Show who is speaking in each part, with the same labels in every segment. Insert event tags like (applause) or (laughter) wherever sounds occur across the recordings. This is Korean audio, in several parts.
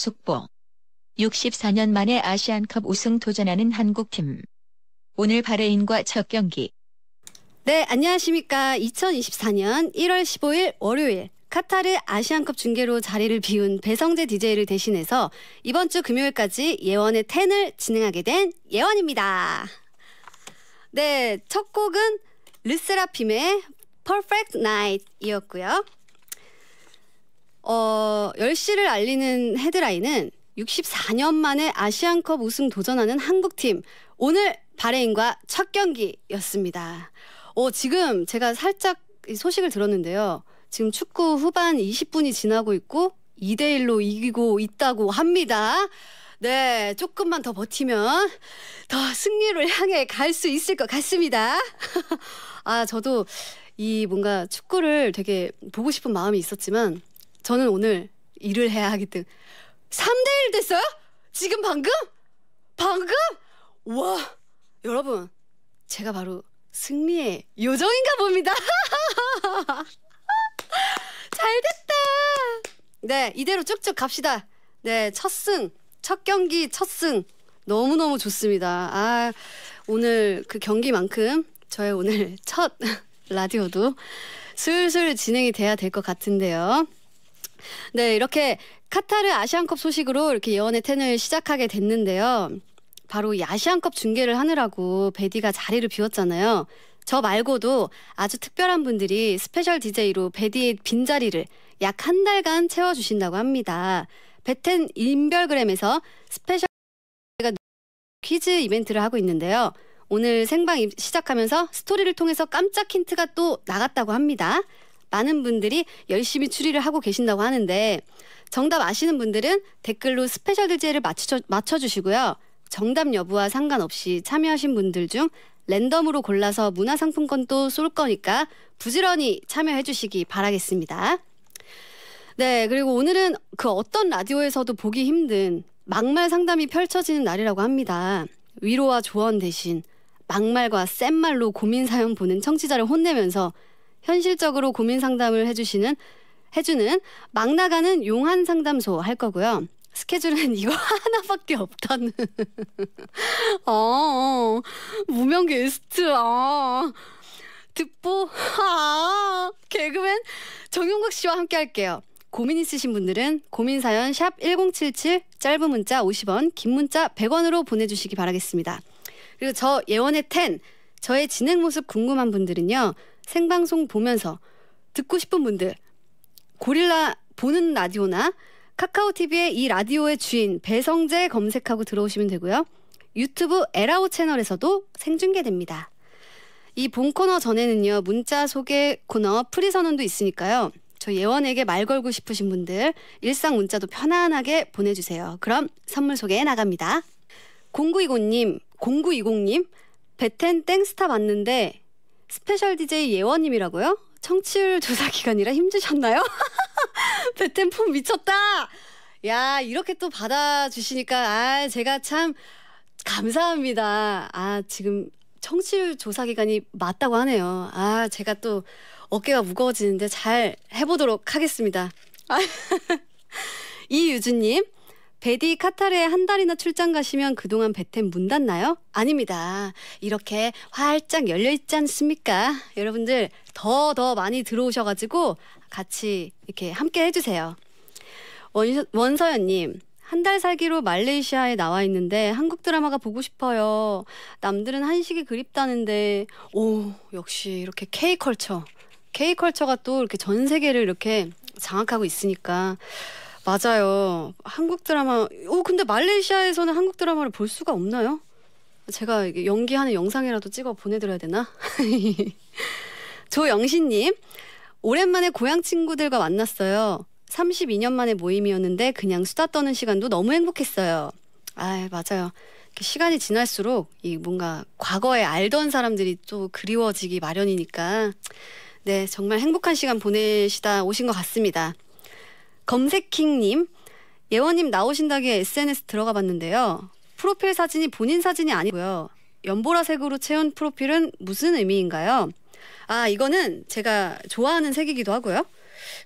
Speaker 1: 속보. 64년 만에 아시안컵 우승 도전하는 한국팀. 오늘 바레인과 첫 경기. 네, 안녕하십니까. 2024년 1월 15일 월요일 카타르 아시안컵 중계로 자리를 비운 배성재 DJ를 대신해서 이번 주 금요일까지 예원의 10을 진행하게 된 예원입니다. 네, 첫 곡은 르스라핌의 Perfect Night 이었고요. 어, 10시를 알리는 헤드라인은 64년 만에 아시안컵 우승 도전하는 한국팀 오늘 바레인과 첫 경기였습니다. 어, 지금 제가 살짝 소식을 들었는데요. 지금 축구 후반 20분이 지나고 있고 2대1로 이기고 있다고 합니다. 네, 조금만 더 버티면 더 승리를 향해 갈 수 있을 것 같습니다. (laughs) 아, 저도 이 뭔가 축구를 되게 보고 싶은 마음이 있었지만 저는 오늘 일을 해야 하기 때문에 3대1 됐어요? 지금 방금? 방금? 와 여러분 제가 바로 승리의 요정인가 봅니다 (laughs) 잘됐다 네 이대로 쭉쭉 갑시다 네 첫 승 첫 경기 첫 승 너무너무 좋습니다 아 오늘 그 경기만큼 저의 오늘 (laughs) 첫 라디오도 슬슬 진행이 돼야 될 것 같은데요 네, 이렇게 카타르 아시안컵 소식으로 이렇게 예언의 텐을 시작하게 됐는데요. 바로 이 아시안컵 중계를 하느라고 베디가 자리를 비웠잖아요. 저 말고도 아주 특별한 분들이 스페셜 DJ로 베디의 빈자리를 약 한 달간 채워주신다고 합니다. 베텐 인별그램에서 스페셜 퀴즈 이벤트를 하고 있는데요. 오늘 생방 시작하면서 스토리를 통해서 깜짝 힌트가 또 나갔다고 합니다. 많은 분들이 열심히 추리를 하고 계신다고 하는데 정답 아시는 분들은 댓글로 스페셜 드제를 맞춰, 맞춰주시고요. 정답 여부와 상관없이 참여하신 분들 중 랜덤으로 골라서 문화상품권도 쏠 거니까 부지런히 참여해 주시기 바라겠습니다. 네, 그리고 오늘은 그 어떤 라디오에서도 보기 힘든 막말 상담이 펼쳐지는 날이라고 합니다. 위로와 조언 대신 막말과 센 말로 고민 사연 보는 청취자를 혼내면서 현실적으로 고민 상담을 해주시는 해주는 막 나가는 용한 상담소 할 거고요. 스케줄은 (laughs) 이거 하나밖에 없다는. 어, 어, 무명 게스트. 아, 듣보. 아, 개그맨 정용국 씨와 함께 할게요. 고민 있으신 분들은 고민 사연 샵 1077 짧은 문자 50원, 긴 문자 100원으로 보내 주시기 바라겠습니다. 그리고 저 예원의 텐 저의 진행 모습 궁금한 분들은요. 생방송 보면서 듣고 싶은 분들 고릴라 보는 라디오나 카카오 TV의 이 라디오의 주인 배성재 검색하고 들어오시면 되고요. 유튜브 에라오 채널에서도 생중계됩니다. 이 본 코너 전에는요 문자 소개 코너 프리 선언도 있으니까요. 저 예원에게 말 걸고 싶으신 분들 일상 문자도 편안하게 보내주세요. 그럼 선물 소개 나갑니다. 0 9 2 0님 0920님, 베텐 땡스타 봤는데 스페셜 DJ 예원님이라고요? 청취율 조사 기간이라 힘드셨나요? 배템품 (laughs) 미쳤다! 야, 이렇게 또 받아주시니까, 아, 제가 참 감사합니다. 아, 지금 청취율 조사 기간이 맞다고 하네요. 아, 제가 또 어깨가 무거워지는데 잘 해보도록 하겠습니다. (laughs) 이유주님, 베디 카타르에 한 달이나 출장 가시면 그동안 베템문 닫나요? 아닙니다. 이렇게 활짝 열려 있지 않습니까? 여러분들 더더 더 많이 들어오셔가지고 같이 이렇게 함께 해주세요. 원, 원서연님. 한 달 살기로 말레이시아에 나와 있는데 한국 드라마가 보고 싶어요. 남들은 한식이 그립다는데 오 역시 이렇게 K컬처 K컬처가 또 이렇게 전 세계를 이렇게 장악하고 있으니까 맞아요. 한국 드라마. 오 어, 근데 말레이시아에서는 한국 드라마를 볼 수가 없나요? 제가 연기하는 영상이라도 찍어 보내드려야 되나? (laughs) 조영신님 오랜만에 고향 친구들과 만났어요. 32년 만에 모임이었는데 그냥 수다 떠는 시간도 너무 행복했어요. 아 맞아요. 시간이 지날수록 이 뭔가 과거에 알던 사람들이 또 그리워지기 마련이니까 네 정말 행복한 시간 보내시다 오신 것 같습니다. 검색킹님 예원님 나오신다기에 SNS 들어가 봤는데요. 프로필 사진이 본인 사진이 아니고요. 연보라색으로 채운 프로필은 무슨 의미인가요? 아 이거는 제가 좋아하는 색이기도 하고요.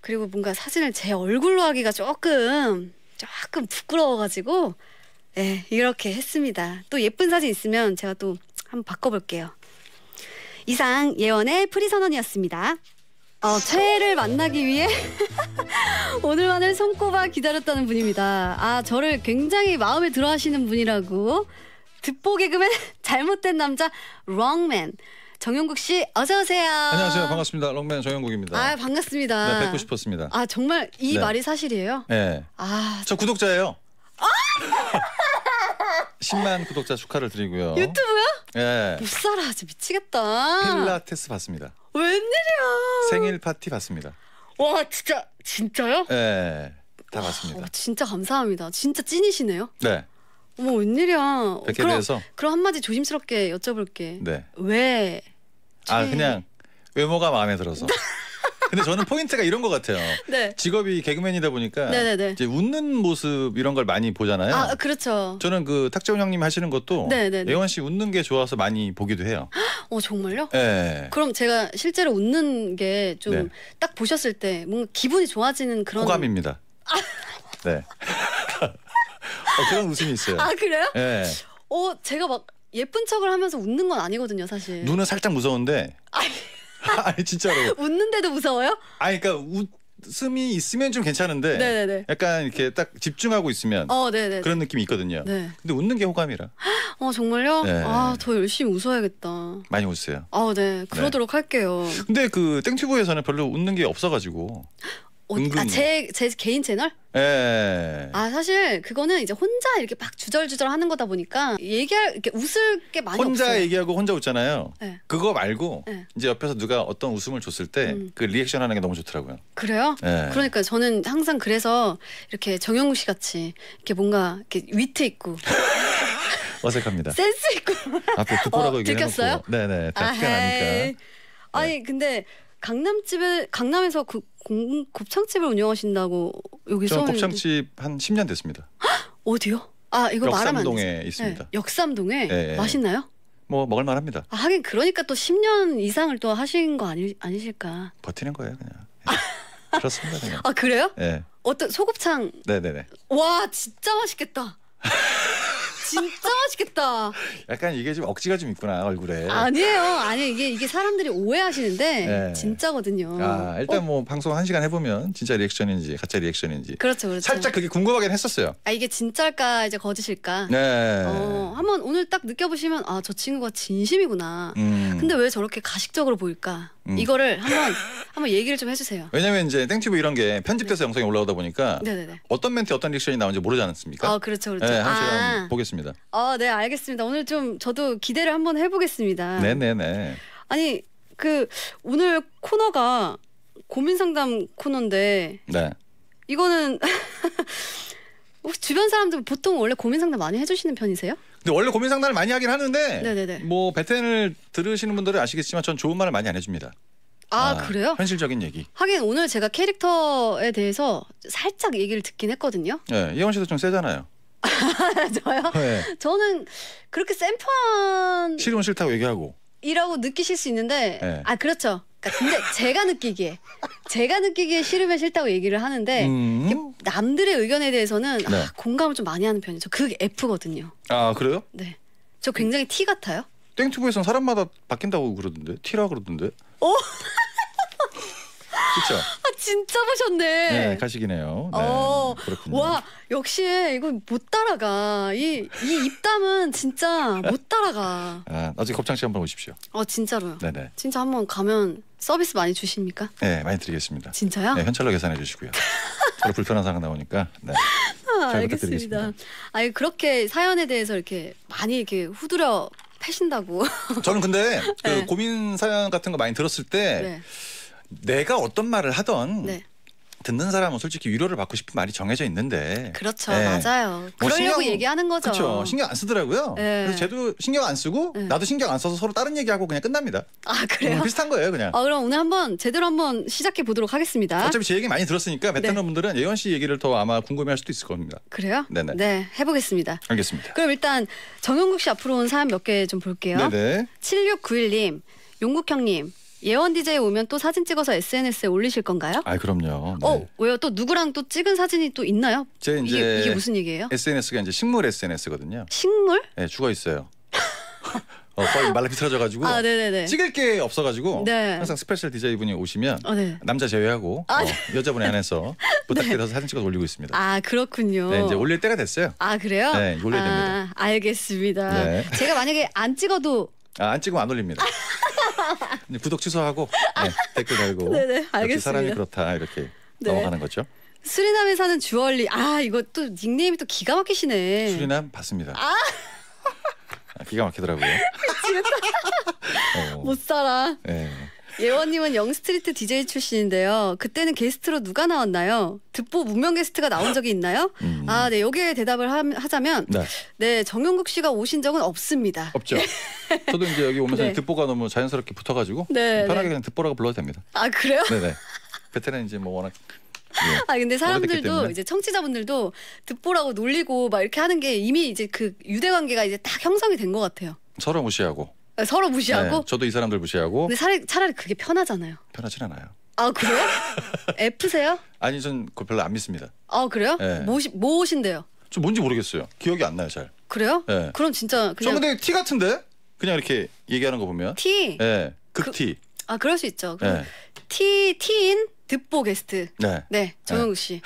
Speaker 1: 그리고 뭔가 사진을 제 얼굴로 하기가 조금 조금 부끄러워가지고 예 네, 이렇게 했습니다. 또 예쁜 사진 있으면 제가 또 한번 바꿔볼게요. 이상 예원의 프리선언이었습니다. 어, 최애를 만나기 위해 (laughs) 오늘만을 손꼽아 기다렸다는 분입니다. 아, 저를 굉장히 마음에 들어 하시는 분이라고. 듣보 개그맨 (laughs) 잘못된 남자 롱맨. 정영국 씨 어서 오세요. 안녕하세요.
Speaker 2: 반갑습니다. 롱맨 정영국입니다. 아,
Speaker 1: 반갑습니다. 네, 뵙고
Speaker 2: 싶었습니다. 아,
Speaker 1: 정말 이 네. 말이 사실이에요? 네. 아,
Speaker 2: 저 구독자예요. 아! 10만 구독자 축하를 드리고요. 유튜브요? 예. 못
Speaker 1: 살아, 진짜 미치겠다.
Speaker 2: 필라테스 받습니다. 웬일이야? 생일 파티 받습니다.
Speaker 1: 와, 진짜 진짜요?
Speaker 2: 예. 다 받습니다.
Speaker 1: 진짜 감사합니다. 진짜 찐이시네요. 네. 어머, 웬일이야? 백 대해서? 그럼 한마디 조심스럽게 여쭤볼게. 네. 왜? 아, 최... 그냥
Speaker 2: 외모가 마음에 들어서. (laughs) 근데 저는 포인트가 이런 것 같아요. (laughs) 네. 직업이 개그맨이다 보니까 네네네. 이제 웃는 모습 이런 걸 많이 보잖아요. 아
Speaker 1: 그렇죠.
Speaker 2: 저는 그 탁재훈 형님 하시는 것도 네 예원 씨 웃는 게 좋아서 많이 보기도 해요.
Speaker 1: (gasps) 어 정말요? 네. 그럼 제가 실제로 웃는 게좀 네. 딱 보셨을 때 뭔가 기분이 좋아지는 그런 호감입니다.
Speaker 2: 아. 네. (laughs) 어, 그런 웃음이 있어요. 아 그래요? 네.
Speaker 1: 어 제가 막 예쁜 척을 하면서 웃는 건 아니거든요, 사실. 눈은
Speaker 2: 살짝 무서운데. 아. (laughs) 아니 진짜로.
Speaker 1: 웃는데도 무서워요?
Speaker 2: 아니 그러니까 웃 웃음이 있으면 좀 괜찮은데 네네네. 약간 이렇게 딱 집중하고 있으면 어, 그런 느낌이 있거든요. 네. 근데 웃는 게 호감이라.
Speaker 1: 어 정말요? 네. 아더 열심히 웃어야겠다. 많이 웃으세요. 아 네, 그러도록 네. 할게요.
Speaker 2: 근데 그 땡튜브에서는 별로 웃는 게 없어가지고.
Speaker 1: 어, 아, 은근히. 아제 개인 채널?
Speaker 2: 예.
Speaker 1: 아 사실 그거는 이제 혼자 이렇게 막 주절주절 하는 거다 보니까 얘기할 이렇게 웃을 게 많이 혼자 없어요.
Speaker 2: 얘기하고 혼자 웃잖아요. 예. 그거 말고 예. 이제 옆에서 누가 어떤 웃음을 줬을 때그 음. 그 리액션 하는 게 너무 좋더라고요.
Speaker 1: 그래요? 예. 그러니까 저는 항상 그래서 이렇게 정영우 씨 같이 이렇게 뭔가 이렇게 위트 있고 (laughs)
Speaker 2: 어색합니다. 센스
Speaker 1: 있고 앞에 두포라고 어, 얘기해놓고 어요 네네 다 아, 가 나니까. 아니 네. 근데 강남집에 강남에서 그 공, 곱창집을 운영하신다고 여기 저 곱창집
Speaker 2: 한 10년 됐습니다.
Speaker 1: (gasps) 어디요? 아 이거 역삼동에 있습니다. 네, 역삼동에 네, 맛있나요?
Speaker 2: 뭐 먹을 만합니다.
Speaker 1: 아, 하긴 그러니까 또 10년 이상을 또 하신 거 아니 아니실까?
Speaker 2: 버티는 거예요 그냥. 네, 그렇습니다. 그냥. 아 그래요? 네.
Speaker 1: 어떤 소곱창? 네네네. 와 진짜 맛있겠다. 진짜 맛있겠다.
Speaker 2: 약간 이게 좀 억지가 좀 있구나 얼굴에. 아니에요,
Speaker 1: 아니 이게 이게 사람들이 오해하시는데 네. 진짜거든요. 아 어?
Speaker 2: 일단 어? 뭐 방송 한 시간 해보면 진짜 리액션인지 가짜 리액션인지. 그렇죠, 그렇죠. 살짝 그게 궁금하긴 했었어요.
Speaker 1: 아 이게 진짜일까 이제 거짓일까. 네. 어 한번 오늘 딱 느껴보시면 아 저 친구가 진심이구나. 음. 근데 왜 저렇게 가식적으로 보일까? 음. 이거를 한번 한번 얘기를 좀 해주세요.
Speaker 2: 왜냐면 이제 땡튜브 이런 게 편집돼서 네. 영상이 올라오다 보니까 네네네. 어떤 멘트 어떤 리액션이 나오는지 모르지 않습니까? 아
Speaker 1: 그렇죠 그렇죠. 네, 한번 아. 보겠습니다. 아네 어, 알겠습니다. 오늘 좀 저도 기대를 한번 해보겠습니다.
Speaker 2: 네네네.
Speaker 1: 아니 그 오늘 코너가 고민 상담 코너인데 네. 이거는 (laughs) 주변 사람들 보통 원래 고민 상담 많이 해주시는 편이세요?
Speaker 2: 근데 원래 고민 상담을 많이 하긴 하는데 네네네. 뭐 베텐을 들으시는 분들은 아시겠지만 전 좋은 말을 많이 안 해줍니다.
Speaker 1: 아, 아, 그래요?
Speaker 2: 현실적인 얘기.
Speaker 1: 하긴 오늘 제가 캐릭터에 대해서 살짝 얘기를 듣긴 했거든요.
Speaker 2: 예, 이영 씨도 좀 세잖아요.
Speaker 1: (laughs) 저요? 네. 저는 그렇게 센 편. 싫으면
Speaker 2: 싫다고 얘기하고.
Speaker 1: 이라고 느끼실 수 있는데 네. 아 그렇죠. 그러니까 근데 제가 느끼기에 제가 느끼기에 싫으면 싫다고 얘기를 하는데 음. 남들의 의견에 대해서는 네. 아, 공감을 좀 많이 하는 편이죠. 그게 F거든요. 아 그래요? 네. 저 굉장히 T 같아요.
Speaker 2: 땡튜브에선 사람마다 바뀐다고 그러던데 T라 그러던데. 오. 어? 그렇죠. (laughs) 아
Speaker 1: 진짜 보셨네. 네,
Speaker 2: 가시기네요. 네. 어.
Speaker 1: 그렇군요. 와 역시 이거 못 따라가 이 이 입담은 진짜 못 따라가.
Speaker 2: 아, 나중에 곱창 씨 한번 오십시오.
Speaker 1: 어 진짜로요. 네네. 진짜 한번 가면 서비스 많이 주십니까? 네 많이 드리겠습니다. 진짜요? 네
Speaker 2: 현찰로 계산해 주시고요. 서로 (laughs) 불편한 상황 나오니까. 네.
Speaker 1: 아, 알겠습니다. 아니 그렇게 사연에 대해서 이렇게 많이 이렇게 후드려 패신다고.
Speaker 2: (laughs) 저는 근데 그 네. 그 고민 사연 같은 거 많이 들었을 때. 네. 내가 어떤 말을 하던 네. 듣는 사람은 솔직히 위로를 받고 싶은 말이 정해져 있는데 그렇죠 네. 맞아요
Speaker 1: 뭐 그러려고 신경, 얘기하는 거죠 그렇죠 신경 안
Speaker 2: 쓰더라고요 네. 그래서 쟤도 신경 안 쓰고 네. 나도 신경 안 써서 서로 다른 얘기하고 그냥 끝납니다
Speaker 1: 아 그래요 비슷한 거예요 그냥 아, 그럼 오늘 한번 제대로 한번 시작해 보도록 하겠습니다 어차피 제 얘기 많이 들었으니까 네. 베트남
Speaker 2: 분들은 예원 씨 얘기를 더 아마 궁금해할 수도 있을 겁니다
Speaker 1: 그래요 네네 네 해보겠습니다 알겠습니다 그럼 일단 정영국 씨 앞으로 온 사연 몇개 좀 볼게요 네네 7691님 용국 형님 예원 디제이 오면 또 사진 찍어서 SNS에 올리실 건가요?
Speaker 2: 아 그럼요. 네.
Speaker 1: 어 왜요? 또 누구랑 또 찍은 사진이 또 있나요?
Speaker 2: 제 이제 이게, 이게 무슨 얘기예요? SNS가 이제 식물 SNS거든요. 식물? 네 죽어 있어요. (laughs) 어, 거의 말라기 틀어져가지고 아, 찍을 게 없어가지고 네. 항상 스페셜 디자 분이 오시면 어, 네. 남자 제외하고 아, 어, 네. 여자분에 한해서 (laughs) 네. 부탁드려서 네. 사진 찍어서 올리고 있습니다.
Speaker 1: 아 그렇군요. 네, 이제 올릴 때가 됐어요. 아 그래요? 네, 올려야 아, 됩니다. 알겠습니다. 네. 제가 만약에 안 찍어도
Speaker 2: 아, 안 찍으면 안 올립니다. (laughs) (laughs) 구독 취소하고 네, 댓글 달고 네네, 네, 알겠습니다. 사람이 그렇다 이렇게 네. 넘어가는 거죠.
Speaker 1: 수리남에 사는 주얼리 아 이거 또 닉네임이 또 기가 막히시네.
Speaker 2: 수리남 봤습니다. 아! 아 기가 막히더라고요.
Speaker 1: (laughs) 어. 못 살아. 네. 예원님은 영스트리트 DJ 출신인데요. 그때는 게스트로 누가 나왔나요? 듣보 무명 게스트가 나온 적이 있나요? 음. 아, 네. 여기에 대답을 하, 자면 네. 네, 정용국 씨가 오신 적은 없습니다. 없죠. (laughs)
Speaker 2: 저도 이제 여기 오면서 네. 듣보가 너무 자연스럽게 붙어가지고 네, 네, 편하게 그냥 듣보라고 불러도 됩니다.
Speaker 1: 아, 그래요? 네네.
Speaker 2: 베테랑 네. 이제 뭐 워낙 예.
Speaker 1: (laughs) 아 근데 사람들도 이제 청취자분들도 듣보라고 놀리고 막 이렇게 하는 게 이미 이제 그 유대 관계가 이제 딱 형성이 된 것 같아요.
Speaker 2: 서로 무시하고
Speaker 1: 서로 무시하고. 네,
Speaker 2: 저도 이 사람들 무시하고. 근데
Speaker 1: 차라리, 차라리 그게 편하잖아요. 편하진 않아요. 아 그래요? (laughs) F세요?
Speaker 2: 아니 전 그거 별로 안 믿습니다.
Speaker 1: 아 그래요? 네. 뭐시, 뭐데요저
Speaker 2: 뭔지 모르겠어요. 기억이 안 나요 잘. 그래요? 네. 그럼
Speaker 1: 진짜 그냥. 저 근데
Speaker 2: T 같은데? 그냥 이렇게 얘기하는 거 보면. T. 네. 극 그, 그
Speaker 1: 아 그럴 수 있죠. 그럼 네. T T인 듣보 게스트. 네. 네 정영욱 씨.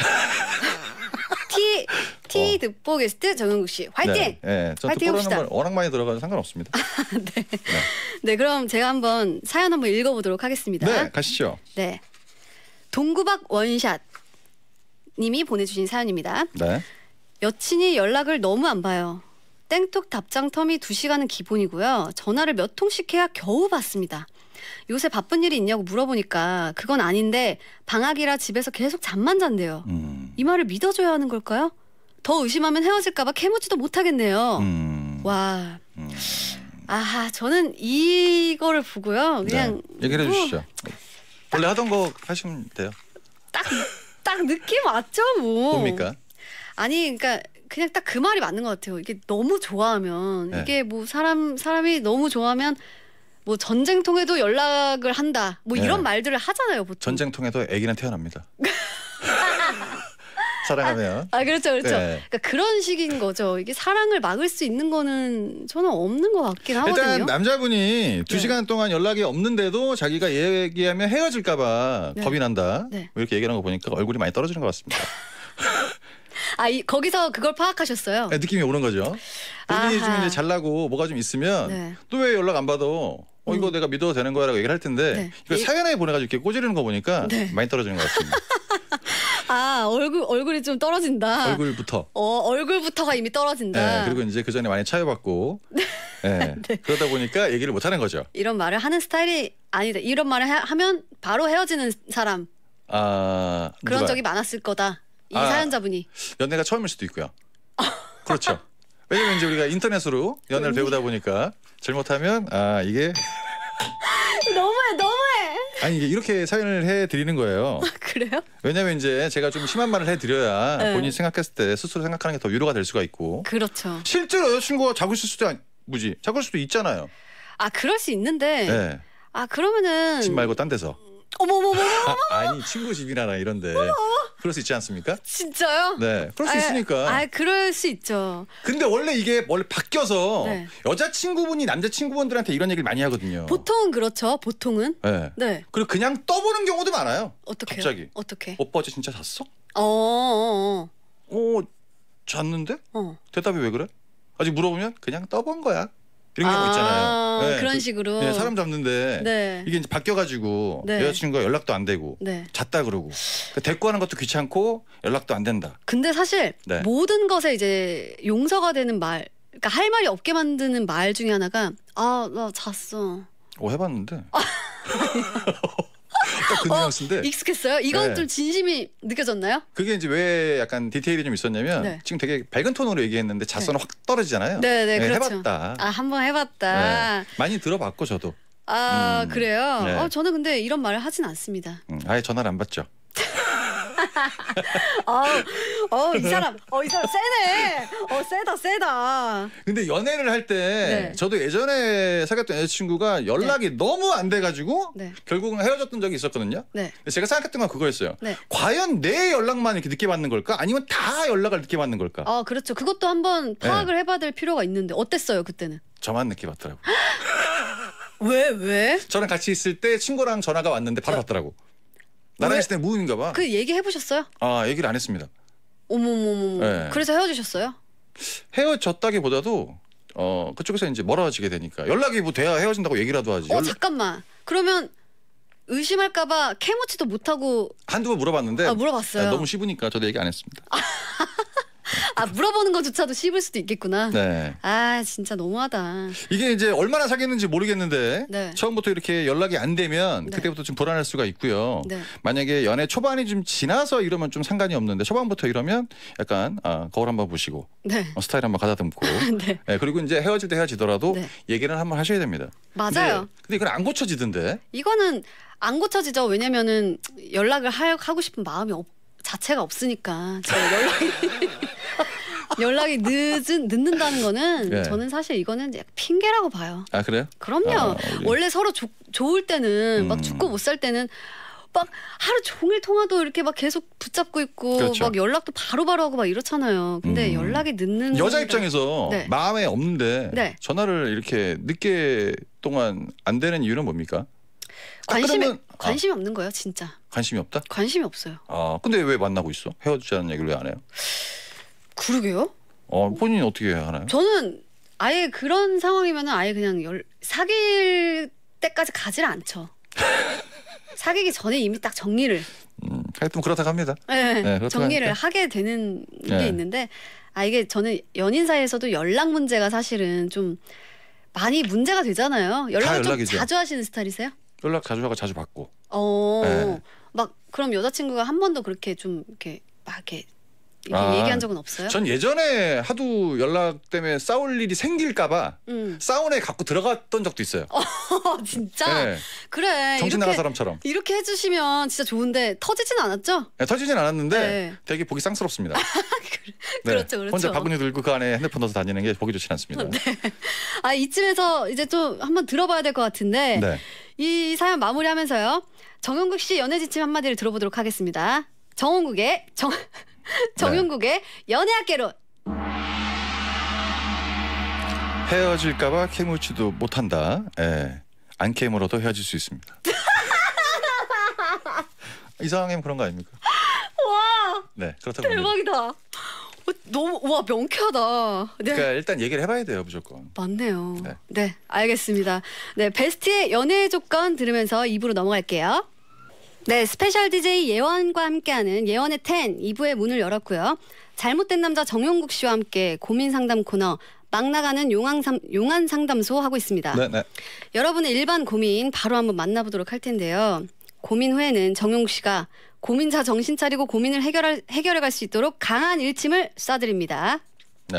Speaker 1: T 네. 티 어. 듣보 게스트 정영국 씨 화이팅! 네, 네. 저 화이팅 합시다.
Speaker 2: 워낙 많이 들어가서 상관없습니다. 아, (laughs) 네.
Speaker 1: 네. 네, 그럼 제가 한번 사연 한번 읽어보도록 하겠습니다. 네, 가시죠. 네, 동구박 원샷 님이 보내주신 사연입니다. 네. 여친이 연락을 너무 안 봐요. 땡톡 답장 텀이 두시간은 기본이고요. 전화를 몇 통씩 해야 겨우 받습니다. 요새 바쁜 일이 있냐고 물어보니까 그건 아닌데 방학이라 집에서 계속 잠만 잔대요. 음. 이 말을 믿어줘야 하는 걸까요? 더 의심하면 헤어질까봐 캐묻지도 못하겠네요. 음. 와. 아 저는 이거를 보고요. 네. 그냥 네. 얘기를 뭐 해주시죠.
Speaker 2: 원래 하던 거 하시면 돼요. 딱,
Speaker 1: 딱 느낌 왔죠, 뭐. 뭡니까? 아니, 그러니까 그냥 딱 그 말이 맞는 것 같아요. 이게 너무 좋아하면 네. 이게 뭐 사람 사람이 너무 좋아하면 뭐 전쟁통에도 연락을 한다. 뭐 네. 이런 말들을 하잖아요, 보통.
Speaker 2: 전쟁통에도 아기는 태어납니다. (laughs) 사랑하면. (laughs)
Speaker 1: 아, 그렇죠, 그렇죠. 네. 그러니까 그런 식인 거죠. 이게 사랑을 막을 수 있는 거는 저는 없는 것 같긴 하거든요. 일단
Speaker 2: 남자분이 두 네. 시간 동안 연락이 없는데도 자기가 얘기하면 헤어질까봐 네. 겁이 난다. 네. 뭐 이렇게 얘기하는 거 보니까 얼굴이 많이 떨어지는 것 같습니다. (laughs)
Speaker 1: 아, 이, 거기서 그걸 파악하셨어요?
Speaker 2: 네, 느낌이 오는 거죠. 본인이 아하. 좀 이제 잘나고 뭐가 좀 있으면 네. 또왜 연락 안 받아? 어, 이거 음. 내가 믿어도 되는 거야 라고 얘기를 할 텐데 네. 이거 사연에 보내가지고 이렇게 꼬지르는 거 보니까 많이 떨어지는 것 같습니다. (laughs)
Speaker 1: 아 얼굴 얼굴이 좀 떨어진다.
Speaker 2: 얼굴부터.
Speaker 1: 어 얼굴부터가 이미 떨어진다. 네,
Speaker 2: 그리고 이제 그 전에 많이 차여봤고. 네. 네. (laughs) 네. 그러다 보니까 얘기를 못 하는 거죠.
Speaker 1: 이런 말을 하는 스타일이 아니다. 이런 말을 하, 면 바로 헤어지는 사람.
Speaker 2: 아 그런 누가? 적이
Speaker 1: 많았을 거다. 이 아, 사연자분이.
Speaker 2: 연애가 처음일 수도 있고요. 아. 그렇죠. 왜냐면 이제 우리가 인터넷으로 연애를 배우다 보니까 잘못하면 아 이게
Speaker 1: (laughs) 너무해 너무.
Speaker 2: 아니 이렇게 사연을 해드리는 거예요. 아, 그래요? 왜냐면 하 이제 제가 좀 심한 말을 해드려야 네. 본인이 생각했을 때 스스로 생각하는 게 더 위로가 될 수가 있고 그렇죠. 실제로 여자친구가 자고 있을 수도 아 뭐지 자고 있을 수도 있잖아요.
Speaker 1: 아 그럴 수 있는데 네. 아 그러면은 집
Speaker 2: 말고 딴 데서. 어머머머머. 아, 니 친구 집이나 이런데. 어머, 머 그럴 수 있지 않습니까?
Speaker 1: 진짜요?
Speaker 2: 네. 그럴 수 아, 있으니까. 아,
Speaker 1: 그럴 수 있죠.
Speaker 2: 근데 원래 이게 원래 바뀌어서 네. 여자친구분이 남자친구분들한테 이런 얘기를 많이 하거든요.
Speaker 1: 보통은 그렇죠. 보통은. 네. 네. 그리고 그냥 떠보는 경우도
Speaker 2: 많아요. 어떻게? 갑자기. 어떻게? 오빠 어제 진짜 잤어어
Speaker 1: 어, 어. 어,
Speaker 2: 잤는데? 어. 대답이 왜 그래? 아직 물어보면 그냥 떠본 거야. 이런 경우 아, 있잖아요. 네, 그런 그 식으로. 네, 사람 잡는데 네. 이게 이제 바뀌어가지고 네. 여자친구가 연락도 안 되고 네. 잤다 그러고 그러니까 대꾸하는 것도 귀찮고 연락도 안 된다.
Speaker 1: 근데 사실 네. 모든 것에 이제 용서가 되는 말, 그러니까 할 말이 없게 만드는 말 중에 하나가 아 나 잤어.
Speaker 2: 어 해봤는데. (laughs) 딱그 어, 뉘앙스인데.
Speaker 1: 익숙했어요? 이건 네. 좀 진심이 느껴졌나요?
Speaker 2: 그게 이제 왜 약간 디테일이 좀 있었냐면 네. 지금 되게 밝은 톤으로 얘기했는데 네. 자선은 확 떨어지잖아요. 네네 네, 네, 그렇죠. 해봤다. 아
Speaker 1: 한번 해봤다. 네.
Speaker 2: 많이 들어봤고 저도.
Speaker 1: 아 음. 그래요? 어, 저는 근데 이런 말을 하진 않습니다.
Speaker 2: 음, 아예 전화를 안 받죠. (laughs)
Speaker 1: (laughs) 어, 어, 이 사람, 어, 이 사람 세네. 어, 세다, 세다.
Speaker 2: 근데 연애를 할때 네. 저도 예전에 사귀었던 여자친구가 연락이 네. 너무 안 돼가지고 네. 결국은 헤어졌던 적이 있었거든요. 네. 제가 생각했던 건 그거였어요. 네. 과연 내 연락만 이렇게 늦게 받는 걸까? 아니면 다 연락을 늦게 받는 걸까?
Speaker 1: 아, 그렇죠. 그것도 한번 네. 파악을 해봐야 될 필요가 있는데 어땠어요, 그때는?
Speaker 2: 저만 늦게 받더라고요. (gasps) 왜, 왜? 저랑 같이 있을 때 친구랑 전화가 왔는데 바로 받더라고. 나랑 있을 때 무음인가 봐. 그
Speaker 1: 얘기 해보셨어요?
Speaker 2: 아 얘기를 안 했습니다.
Speaker 1: 어머머머. 네. 그래서 헤어지셨어요?
Speaker 2: 헤어졌다기보다도 어 그쪽에서 이제 멀어지게 되니까 연락이 뭐 돼야 헤어진다고 얘기라도 하지. 어 연락...
Speaker 1: 잠깐만. 그러면 의심할까봐 캐묻지도 못하고
Speaker 2: 한두 번 물어봤는데 아, 물어봤어요. 네, 너무 씹으니까 저도 얘기 안 했습니다. (laughs)
Speaker 1: 아 물어보는 것조차도 씹을 수도 있겠구나. 네. 아 진짜 너무하다.
Speaker 2: 이게 이제 얼마나 사귀는지 모르겠는데 네. 처음부터 이렇게 연락이 안 되면 네. 그때부터 좀 불안할 수가 있고요. 네. 만약에 연애 초반이 좀 지나서 이러면 좀 상관이 없는데 초반부터 이러면 약간 아, 거울 한 번 보시고 네. 어, 스타일 한 번 가다듬고 (laughs) 네. 네, 그리고 이제 헤어질 때 헤어지더라도 네. 얘기를 한 번 하셔야 됩니다. 맞아요. 근데, 근데 이건 안 고쳐지던데.
Speaker 1: 이거는 안 고쳐지죠. 왜냐면은 연락을 하, 하고 싶은 마음이 없. 고 자체가 없으니까 제가 연락이 (laughs) 연락이 늦은 늦는다는 거는 예. 저는 사실 이거는 핑계라고 봐요. 아 그래요? 그럼요. 아, 원래 서로 조, 좋을 때는 음. 막 죽고 못 살 때는 막 하루 종일 통화도 이렇게 막 계속 붙잡고 있고 그렇죠. 막 연락도 바로바로 바로 하고 막 이렇잖아요. 근데 음. 연락이 늦는 여자 입장에서 네.
Speaker 2: 마음에 없는데 네. 전화를 이렇게 늦게 동안 안 되는 이유는 뭡니까?
Speaker 1: 관심이 아, 관심이 아, 없는 거예요, 진짜.
Speaker 2: 관심이 없다? 관심이 없어요. 아 근데 왜 만나고 있어? 헤어지자는 얘기를 왜 안 해요? 그러게요. 어 본인이 어떻게 하나요?
Speaker 1: 저는 아예 그런 상황이면 은 아예 그냥 열, 사귈 때까지 가질 않죠. (laughs) 사귀기 전에 이미 딱 정리를.
Speaker 2: 음, 하여튼 예, 예. 네, 그렇다고 합니다. 네, 네 정리를 하니까.
Speaker 1: 하게 되는 게 네. 있는데 아 이게 저는 연인 사이에서도 연락 문제가 사실은 좀 많이 문제가 되잖아요. 연락을 좀 자주 하시는 스타일이세요?
Speaker 2: 연락 자주 하고 자주 받고.
Speaker 1: 어. 네. 막 그럼 여자친구가 한 번도 그렇게 좀 이렇게 막 이렇게 아. 이렇게 아, 얘기한 적은 없어요? 전
Speaker 2: 예전에 하도 연락 때문에 싸울 일이 생길까봐 음. 사운에 갖고 들어갔던 적도 있어요. 어,
Speaker 1: (laughs) 진짜? 네. 그래. 정신 나간 사람처럼. 이렇게 해주시면 진짜 좋은데 터지진 않았죠?
Speaker 2: 네, 터지진 않았는데 네. 되게 보기 쌍스럽습니다. (laughs) 네,
Speaker 1: 그렇죠, 그렇죠. 혼자 바구니
Speaker 2: 들고 그 안에 핸드폰 넣어서 다니는 게 보기 좋진 않습니다. 어, 네.
Speaker 1: 아 이쯤에서 이제 좀 한번 들어봐야 될 것 같은데 네. 이 사연 마무리하면서요. 정용국 씨 연애 지침 한마디를 들어보도록 하겠습니다. 정원국의 정 (laughs) 정윤국의 연애학개론.
Speaker 2: 헤어질까봐 캐묻지도 못한다. 예. 안 캐물어도 헤어질 수 있습니다. (laughs) 이상하면 그런 거 아닙니까? 와. 네, 그렇다고. 대박이다.
Speaker 1: 어, 너무 와 명쾌하다. 네.
Speaker 2: 그러니까 일단 얘기를 해봐야 돼요 무조건.
Speaker 1: 맞네요. 네, 네 알겠습니다. 네, 베스트의 연애 조건 들으면서 입으로 넘어갈게요. 네, 스페셜 DJ 예원과 함께하는 예원의 텐 2부의 문을 열었고요. 잘못된 남자 정용국 씨와 함께 고민 상담 코너 막 나가는 용안상, 담소 하고 있습니다. 네네. 네. 여러분의 일반 고민 바로 한번 만나보도록 할 텐데요. 고민 후에는 정용국 씨가 고민자 정신 차리고 고민을 해결할, 해결해 갈 수 있도록 강한 일침을 쏴드립니다. 네.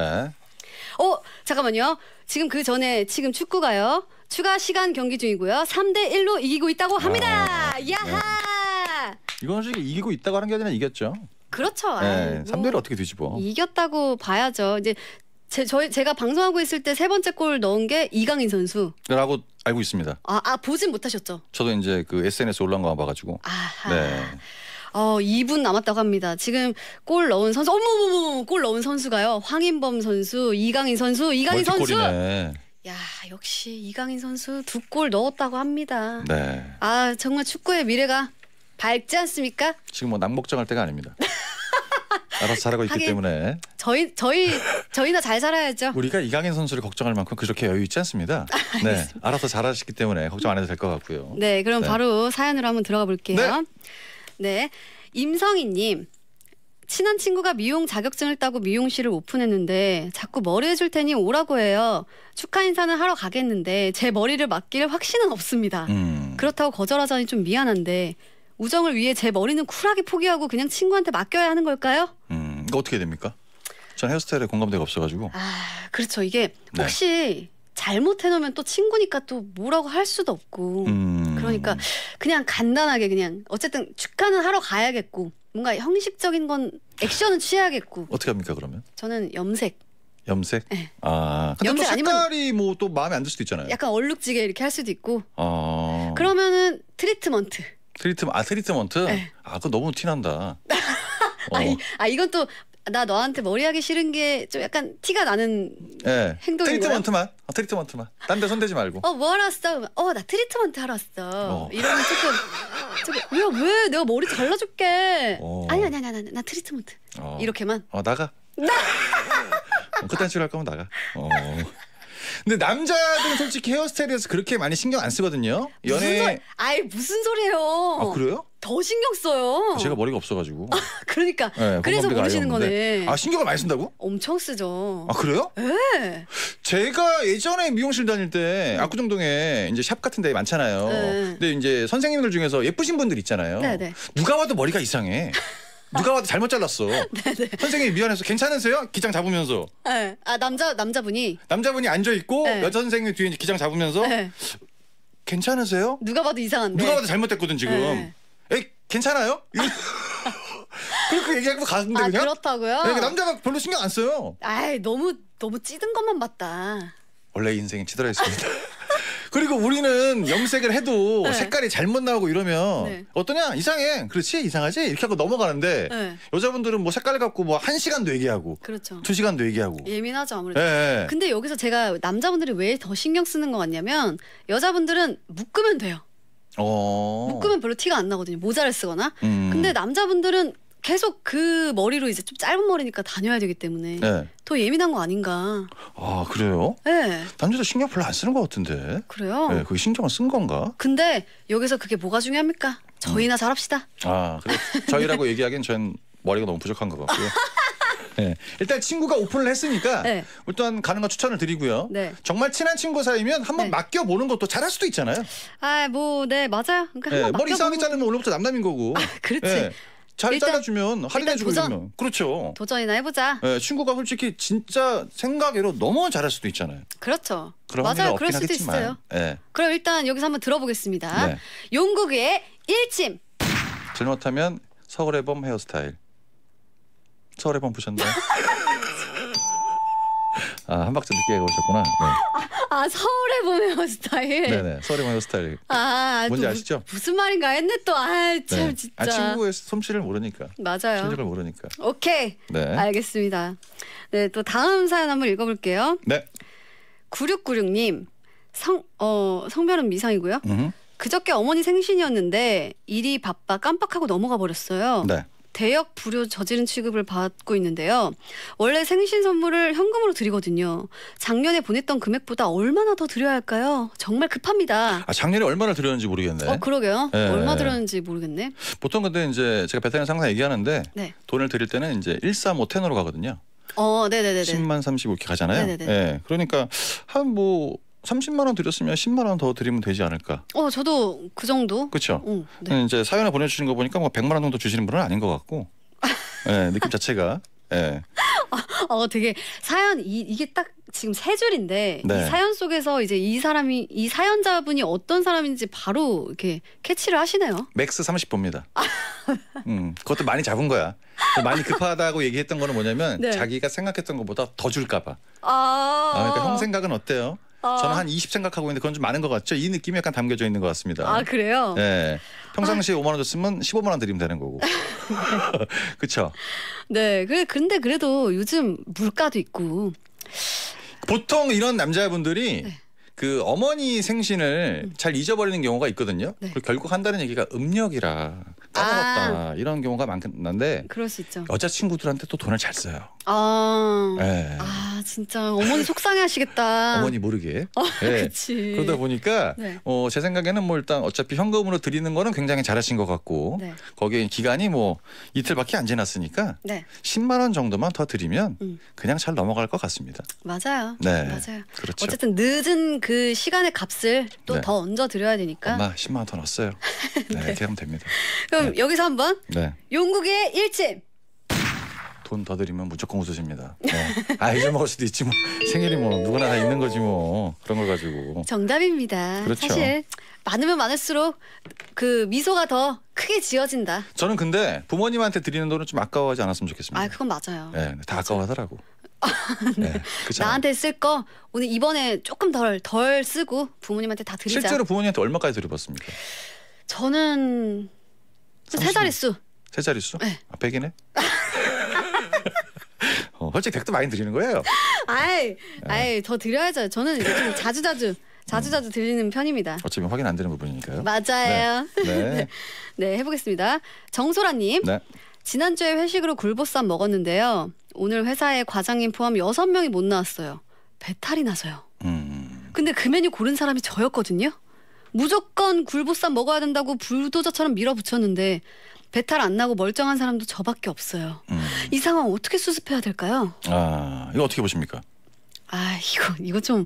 Speaker 1: 어, 잠깐만요. 지금 그 전에 지금 축구가요. 추가 시간 경기 중이고요. 3대 1로 이기고 있다고 합니다. 아, 야하.
Speaker 2: 네. 이건 솔직히 이기고 있다고 하는 게 아니라 이겼죠.
Speaker 1: 그렇죠. 네, 3대
Speaker 2: 1 어떻게 되지어
Speaker 1: 이겼다고 봐야죠. 이제 제, 저희 제가 방송하고 있을 때 세 번째 골 넣은 게 이강인 선수라고 알고 있습니다. 아, 아 보진 못하셨죠?
Speaker 2: 저도 이제 그 SNS 올라온 거 봐가지고. 아하. 네.
Speaker 1: 어, 2분 남았다고 합니다. 지금 골 넣은 선수, 어머머머, 골 넣은 선수가요. 황인범 선수, 이강인 선수, 이강인 선수. 야 역시 이강인 선수 두 골 넣었다고 합니다. 네. 아 정말 축구의 미래가 밝지 않습니까?
Speaker 2: 지금 뭐낙목정할 때가 아닙니다. (laughs) 알아서 잘하고 있기 때문에
Speaker 1: 저희 저희 저희나 잘 살아야죠.
Speaker 2: 우리가 이강인 선수를 걱정할 만큼 그렇게 여유 있지 않습니다. (laughs) 네, 알아서 잘하시기 때문에 걱정 안 해도 될 것 같고요.
Speaker 1: 네, 그럼 네. 바로 사연으로 한번 들어가 볼게요. 네, 네. 임성희님 친한 친구가 미용 자격증을 따고 미용실을 오픈했는데 자꾸 머리 해줄 테니 오라고 해요. 축하 인사는 하러 가겠는데 제 머리를 맡길 확신은 없습니다. 음. 그렇다고 거절하자니 좀 미안한데 우정을 위해 제 머리는 쿨하게 포기하고 그냥 친구한테 맡겨야 하는 걸까요?
Speaker 2: 음, 이거 어떻게 됩니까? 전 헤어스타일에 공감대가 없어가지고. 아,
Speaker 1: 그렇죠. 이게 네. 혹시 잘못해놓으면 또 친구니까 또 뭐라고 할 수도 없고. 음. 그러니까 그냥 간단하게 그냥 어쨌든 축하는 하러 가야겠고 뭔가 형식적인 건 액션은 취해야겠고.
Speaker 2: 어떻게 합니까 그러면?
Speaker 1: 저는 염색.
Speaker 2: 염색? 네. 아. 근데 염색 또 색깔이 뭐 또 마음에 안 들 수도 있잖아요.
Speaker 1: 약간 얼룩지게 이렇게 할 수도 있고.
Speaker 2: 아.
Speaker 1: 그러면은 트리트먼트.
Speaker 2: 트리트먼아 트리트먼트? 네. 아그 너무 티난다.
Speaker 1: 어. (laughs) 아니, 아 이건 또 나 너한테 머리 하기 싫은 게 좀 약간 티가 나는
Speaker 2: 네. 행동인 트리트먼트만 어, 트리트먼트만 딴데 손대지 말고
Speaker 1: 어뭐 하러 왔어 어 나 트리트먼트 하러 왔어 어. 이러면 조금 저기, 왜, 왜 내가 머리 잘라줄게. 어. 아니 아니 아니 아니 나 트리트먼트 어. 이렇게만.
Speaker 2: 어 나가. 나. 그딴 식으로 할 거면 나가. 어. 근데 남자들은 솔직히 헤어스타일에서 그렇게 많이 신경 안 쓰거든요. 무슨 소...
Speaker 1: 아이 무슨 소리예요. 아 그래요? 더 신경 써요. 제가
Speaker 2: 머리가 없어가지고. 아,
Speaker 1: 그러니까. 네, 그래서 모르시는 거네. 아
Speaker 2: 신경을 많이 쓴다고?
Speaker 1: 엄청 쓰죠. 아 그래요? 네.
Speaker 2: 제가 예전에 미용실 다닐 때 음. 압구정동에 이제 샵 같은 데 많잖아요. 네. 근데 이제 선생님들 중에서 예쁘신 분들 있잖아요. 네네.
Speaker 1: 네. 누가 와도
Speaker 2: 머리가 이상해. (laughs) 누가 와도 잘못 잘랐어. 네네. 네. 선생님 미안해서 괜찮으세요? 기장 잡으면서.
Speaker 1: 네. 아 남자 남자분이.
Speaker 2: 남자분이 앉아 있고 네. 여자 선생님 뒤에 기장 잡으면서. 네. 괜찮으세요? 누가 봐도 이상한데. 누가 봐도 잘못됐거든 지금. 네. 에 괜찮아요? (laughs)
Speaker 1: 그렇게 얘기하고 가는데 아, 그냥 그렇다고요? 네, 남자가 별로 신경 안 써요. 아이 너무 너무 찌든 것만 봤다.
Speaker 2: 원래 인생이 찌들어 있습니다. (laughs) 그리고 우리는 염색을 해도 네. 색깔이 잘못 나오고 이러면 네. 어떠냐 이상해 그렇지 이상하지 이렇게 하고 넘어가는데 네. 여자분들은 뭐 색깔 갖고 뭐 한 시간도 얘기하고 그렇죠. 두 시간도 얘기하고
Speaker 1: 예민하죠 아무래도 네. 근데 여기서 제가 남자분들이 왜 더 신경 쓰는 것 같냐면 여자분들은 묶으면 돼요
Speaker 2: 어. 묶으면
Speaker 1: 별로 티가 안 나거든요. 모자를 쓰거나. 음. 근데 남자분들은 계속 그 머리로 이제 좀 짧은 머리니까 다녀야 되기 때문에 네. 더 예민한 거 아닌가.
Speaker 2: 아 그래요? 네. 남자도 신경 별로 안 쓰는 것 같은데. 그래요? 네, 그게 신경을 쓴 건가?
Speaker 1: 근데 여기서 그게 뭐가 중요합니까? 저희나 음. 잘합시다.
Speaker 2: 아 그래. 저희라고 얘기하기엔 전 머리가 너무 부족한 것 같고요. (laughs) 네. 일단 친구가 오픈을 했으니까 네. 일단 가는 거 추천을 드리고요. 네. 정말 친한 친구 사이면 한번 네. 맡겨보는 것도 잘할 수도 있잖아요.
Speaker 1: 아, 뭐, 네, 맞아요. 그러니까 네, 머리 싸움이
Speaker 2: 자르면 원래부터 남남인 거고. 아, 그렇지. 네. 잘 일단, 잘라주면 할인해주고 이러면 그렇죠.
Speaker 1: 도전이나 해보자.
Speaker 2: 네, 친구가 솔직히 진짜 생각외로 너무 잘할 수도 있잖아요.
Speaker 1: 그렇죠. 맞아요. 그럴 수도 하겠지만. 있어요. 네. 그럼 일단 여기서 한번 들어보겠습니다. 네. 용국의 일침.
Speaker 2: 잘못하면 서울의 범 헤어스타일. 철회범 보셨나요? 아, 한 박자 늦게 오셨구나.
Speaker 1: 네. 아, 아 서울의 봄헤어 스타일. 네네,
Speaker 2: 네. 서울의 봄헤어 스타일.
Speaker 1: 아, 아 뭔지 무, 아시죠? 무슨 말인가 했네 또. 아, 참 네. 진짜. 아, 친구의
Speaker 2: 솜씨를 모르니까. 맞아요. 실력을 모르니까.
Speaker 1: 오케이. 네. 알겠습니다. 네, 또 다음 사연 한번 읽어볼게요. 네. 9696님. 성, 어, 성별은 미상이고요. 음흠. 그저께 어머니 생신이었는데 일이 바빠 깜빡하고 넘어가 버렸어요. 네. 대역 불효 저지른 취급을 받고 있는데요. 원래 생신 선물을 현금으로 드리거든요. 작년에 보냈던 금액보다 얼마나 더 드려야 할까요? 정말 급합니다.
Speaker 2: 아, 작년에 얼마나 드렸는지 모르겠네. 어, 그러게요. 네. 얼마 드렸는지 모르겠네. 보통 근데 이제 제가 베테랑 상상 얘기하는데 네. 돈을 드릴 때는 이제 135 테너로 가거든요.
Speaker 1: 어, 네네네.
Speaker 2: 10만 35 이렇게 가잖아요. 네네네. 네. 그러니까 한뭐 30만 원 드렸으면 10만 원 더 드리면 되지 않을까?
Speaker 1: 어, 저도 그 정도. 그렇죠. 응, 네.
Speaker 2: 음, 이제 사연을 보내주신 거 보니까 뭐 100만 원 정도 주시는 분은 아닌 것 같고, 네, 느낌 자체가. 네.
Speaker 1: 어, 되게 사연 이, 이게 딱 지금 세 줄인데 네. 이 사연 속에서 이제 이 사람이 이 사연자분이 어떤 사람인지 바로 이렇게 캐치를 하시네요.
Speaker 2: 맥스 30번입니다. 아. 음, 그것도 많이 잡은 거야. 많이 급하다고 얘기했던 거는 뭐냐면 네. 자기가 생각했던 것보다 더 줄까 봐.
Speaker 1: 아, 아 그러니까 형 생각은 어때요? 어. 저는 한 20
Speaker 2: 생각하고 있는데 그건 좀 많은 것 같죠? 이 느낌이 약간 담겨져 있는 것 같습니다. 아 그래요? 네. 평상시에 아. 5만 원 줬으면 15만 원 드리면 되는 거고. (laughs) 그렇죠?
Speaker 1: 네. 그래 근데 그래도 요즘 물가도 있고.
Speaker 2: 보통 이런 남자분들이 네. 그 어머니 생신을 음. 잘 잊어버리는 경우가 있거든요. 네. 그리고 결국 한다는 얘기가 음력이라 까먹었다 아. 이런 경우가 많긴한데
Speaker 1: 그럴 수 있죠. 여자
Speaker 2: 친구들한테 또 돈을 잘 써요.
Speaker 1: 아, 예. 아 진짜 어머니 속상해하시겠다. (laughs) 어머니
Speaker 2: 모르게. 어, 예. 그치. 그러다 보니까 네. 어, 제 생각에는 뭐 일단 어차피 현금으로 드리는 거는 굉장히 잘하신 것 같고 네. 거기에 기간이 뭐 이틀밖에 안 지났으니까 네. 10만 원 정도만 더 드리면 음. 그냥 잘 넘어갈 것 같습니다.
Speaker 1: 맞아요. 네, 맞아요. 그렇죠. 어쨌든 늦은 그 시간의 값을 또 네. 더 얹어 드려야 되니까.
Speaker 2: 엄마 10만 원 더 넣었어요. (laughs) 네, 이렇게 네. 하면 됩니다.
Speaker 1: 그럼 네. 여기서 한번 네. 용국의 일침.
Speaker 2: 돈더 드리면 무조건 웃으십니다. 네. 아 잊어먹을 수도 있지 뭐 생일이 뭐 누구나 다 있는 거지 뭐 그런 걸 가지고.
Speaker 1: 정답입니다. 그렇죠. 사실 많으면 많을수록 그 미소가 더 크게 지어진다.
Speaker 2: 저는 근데 부모님한테 드리는 돈은 좀 아까워하지 않았으면 좋겠습니다.
Speaker 1: 아 그건 맞아요.
Speaker 2: 네, 다 맞아. 아까워하더라고.
Speaker 1: (laughs) 네. 네, 나한테 쓸 거 오늘 이번에 조금 덜 덜 쓰고 부모님한테 다 드리자. 실제로
Speaker 2: 부모님한테 얼마까지 드려봤습니까?
Speaker 1: 저는 세 자릿수.
Speaker 2: 세 자릿수? 네. 아, 100이네. (laughs) 거예요. 솔직히 백도 많이 드리는 거예요.
Speaker 1: (laughs) 아이, 아이 더 드려야죠. 저는 이제 좀 자주 자주 자주 자주 드리는 편입니다.
Speaker 2: 어차피 확인 안 되는 부분이니까요. 맞아요. 네, 네. (laughs) 네.
Speaker 1: 네 해보겠습니다. 정소라님. 네. 지난주에 회식으로 굴보쌈 먹었는데요. 오늘 회사에 과장님 포함 여 명이 못 나왔어요. 배탈이 나서요. 음. 근데 그 메뉴 고른 사람이 저였거든요. 무조건 굴보쌈 먹어야 된다고 불도저처럼 밀어붙였는데 배탈 안 나고 멀쩡한 사람도 저밖에 없어요. 음. 이 상황 어떻게 수습해야 될까요?
Speaker 2: 아 이거
Speaker 1: 어떻게 보십니까? 아 이거 이거 좀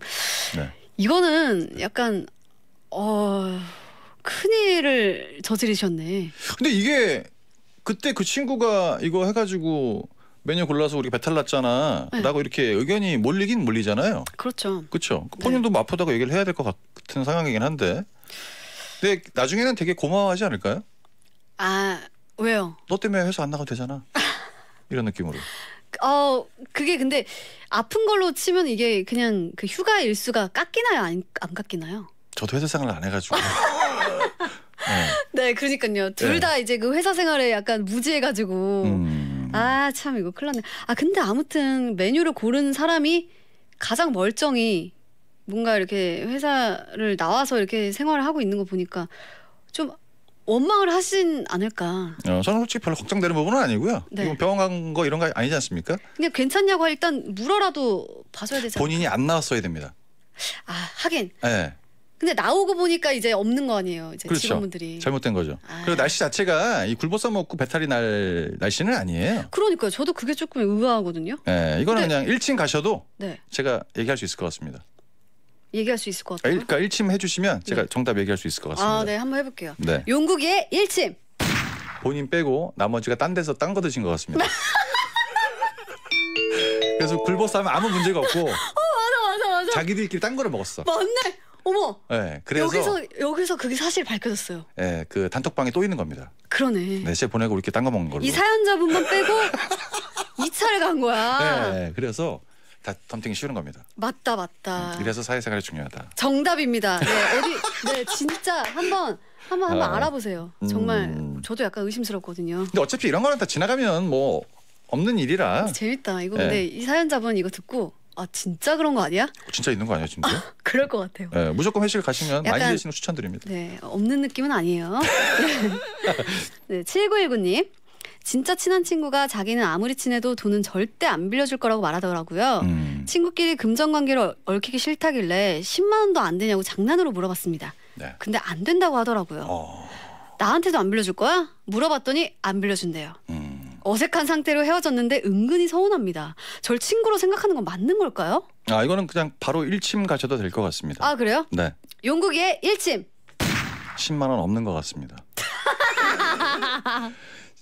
Speaker 1: 네. 이거는 약간 어 큰일을 저지르셨네.
Speaker 2: 근데 이게 그때 그 친구가 이거 해가지고 메뉴 골라서 우리 배탈 났잖아. 네. 라고 이렇게 의견이 몰리긴 몰리잖아요. 그렇죠. 그렇죠. 본인도 네. 아프다고 얘기를 해야 될 것 같은 상황이긴 한데. 근데 나중에는 되게 고마워하지 않을까요?
Speaker 1: 아 왜요? 너 때문에
Speaker 2: 회사 안 나가도 되잖아. (laughs) 이런 느낌으로.
Speaker 1: 어 그게 근데 아픈 걸로 치면 이게 그냥 그 휴가 일수가 깎이나요 안, 안 깎이나요?
Speaker 2: 저도 회사 생활을 안 해가지고. (laughs)
Speaker 1: 네. 네, 그러니까요. 둘다 네. 이제 그 회사 생활에 약간 무지해가지고 음... 아참 이거 큰일 났네. 아 근데 아무튼 메뉴를 고르 사람이 가장 멀쩡히 뭔가 이렇게 회사를 나와서 이렇게 생활을 하고 있는 거 보니까 좀 원망을 하진 않을까.
Speaker 2: 어, 저는 솔직히 별로 걱정되는 부분은 아니고요. 네. 이건 병원 간 거 이런 거 아니지 않습니까?
Speaker 1: 그냥 괜찮냐고 일단 물어라도 봐줘야 되지 않 본인이
Speaker 2: 안 나왔어야 됩니다.
Speaker 1: 아 하긴. 네. 근데 나오고 보니까 이제 없는 거 아니에요. 이제 그렇죠. 직원분들이
Speaker 2: 잘못된 거죠. 아. 그리고 날씨 자체가 이 굴보싸 먹고 배탈이 날 날씨는 아니에요.
Speaker 1: 그러니까 저도 그게 조금 의아하거든요.
Speaker 2: 네, 이거는 근데... 그냥 1층 가셔도 네. 제가 얘기할 수 있을 것 같습니다.
Speaker 1: 얘기할 수 있을 것 같아요.
Speaker 2: 그러니까 일침 해주시면 제가 네. 정답 얘기할 수 있을 것 같습니다.
Speaker 1: 아, 네, 한번 해볼게요. 네. 용국이의 일침.
Speaker 2: 본인 빼고 나머지가 딴 데서 딴 거 드신 것 같습니다. (laughs) 그래서 굴복하면 아무 문제가 없고 어,
Speaker 1: 맞아, 맞아, 맞아.
Speaker 2: 자기들끼리 딴 거를 먹었어.
Speaker 1: 맞네. 어머.
Speaker 2: 네, 그래서 여기서
Speaker 1: 여기서 그게 사실 밝혀졌어요.
Speaker 2: 네, 그 단톡방에 또 있는 겁니다.
Speaker 1: 그러네. 네,
Speaker 2: 쟤 보내고 이렇게 딴 거 먹는 걸로. 이
Speaker 1: 사연자분만 빼고 2차를 (laughs) 간 거야.
Speaker 2: 네, 그래서 다 덤탱이 쉬운 겁니다.
Speaker 1: 맞다 맞다. 음,
Speaker 2: 그래서 사회생활이 중요하다.
Speaker 1: 정답입니다. 네 어디 네 진짜 한번 한번 한번 아, 알아보세요. 정말 음. 저도 약간 의심스럽거든요. 근데
Speaker 2: 어차피 이런 거는 다 지나가면 뭐 없는 일이라. 아,
Speaker 1: 재밌다. 이거 근데 네. 이 사연자분 이거 듣고 아 진짜 그런 거 아니야? 어,
Speaker 2: 진짜 있는 거 아니야 진짜? 아,
Speaker 1: 그럴 것 같아요.
Speaker 2: 네, 무조건 회식 가시면 많이 드시는 추천드립니다.
Speaker 1: 네 없는 느낌은 아니에요. (laughs) 네 7919님 진짜 친한 친구가 자기는 아무리 친해도 돈은 절대 안 빌려줄 거라고 말하더라고요. 음. 친구끼리 금전관계를 얽히기 싫다길래 10만 원도 안 되냐고 장난으로 물어봤습니다. 네. 근데 안 된다고 하더라고요. 어. 나한테도 안 빌려줄 거야? 물어봤더니 안 빌려준대요. 음. 어색한 상태로 헤어졌는데 은근히 서운합니다. 절 친구로 생각하는 건 맞는 걸까요?
Speaker 2: 아 이거는 그냥 바로 일침 가셔도 될 것 같습니다. 아 그래요? 네.
Speaker 1: 용국이의 일침.
Speaker 2: 10만 원 없는 것 같습니다. (laughs)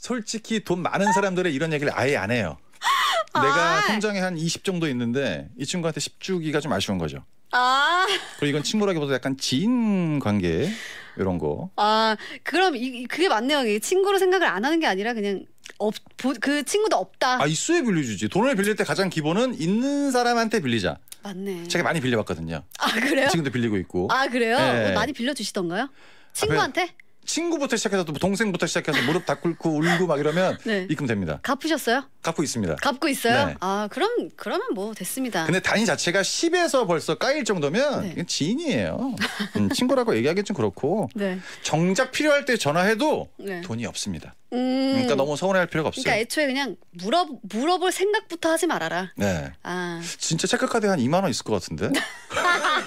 Speaker 2: 솔직히 돈 많은 사람들의 이런 얘기를 아예 안 해요. 내가 아. 통장에 한 20 정도 있는데 이 친구한테 10 주기가 좀 아쉬운 거죠. 아, 그리고 이건 친구라기보다 약간 지인 관계 이런 거.
Speaker 1: 아, 그럼 이, 그게 맞네요. 친구로 생각을 안 하는 게 아니라 그냥 없, 보, 그 친구도 없다. 아
Speaker 2: 있어야 빌려주지. 돈을 빌릴 때 가장 기본은 있는 사람한테 빌리자. 맞네. 제가 많이 빌려봤거든요.
Speaker 1: 아, 그래요? 지금도
Speaker 2: 빌리고 있고. 아, 그래요? 네. 많이
Speaker 1: 빌려주시던가요?
Speaker 2: 친구한테? 친구부터 시작해서 또 동생부터 시작해서 무릎 다 꿇고 울고 막 이러면 네. 입금 됩니다. 갚으셨어요? 갚고 있습니다. 갚고 있어요? 네.
Speaker 1: 아 그럼 그러면 뭐 됐습니다. 근데
Speaker 2: 단위 자체가 10에서 벌써 까일 정도면 네. 지인이에요. 음, 친구라고 얘기하기 좀 그렇고 네. 정작 필요할 때 전화해도 네. 돈이 없습니다.
Speaker 1: 음... 그러니까 너무
Speaker 2: 서운해할 필요가 없어요. 그러니까
Speaker 1: 애초에 그냥 물어 물어볼 생각부터 하지 말아라. 네. 아
Speaker 2: 진짜 체크카드 한 2만 원 있을 것 같은데.
Speaker 1: (laughs)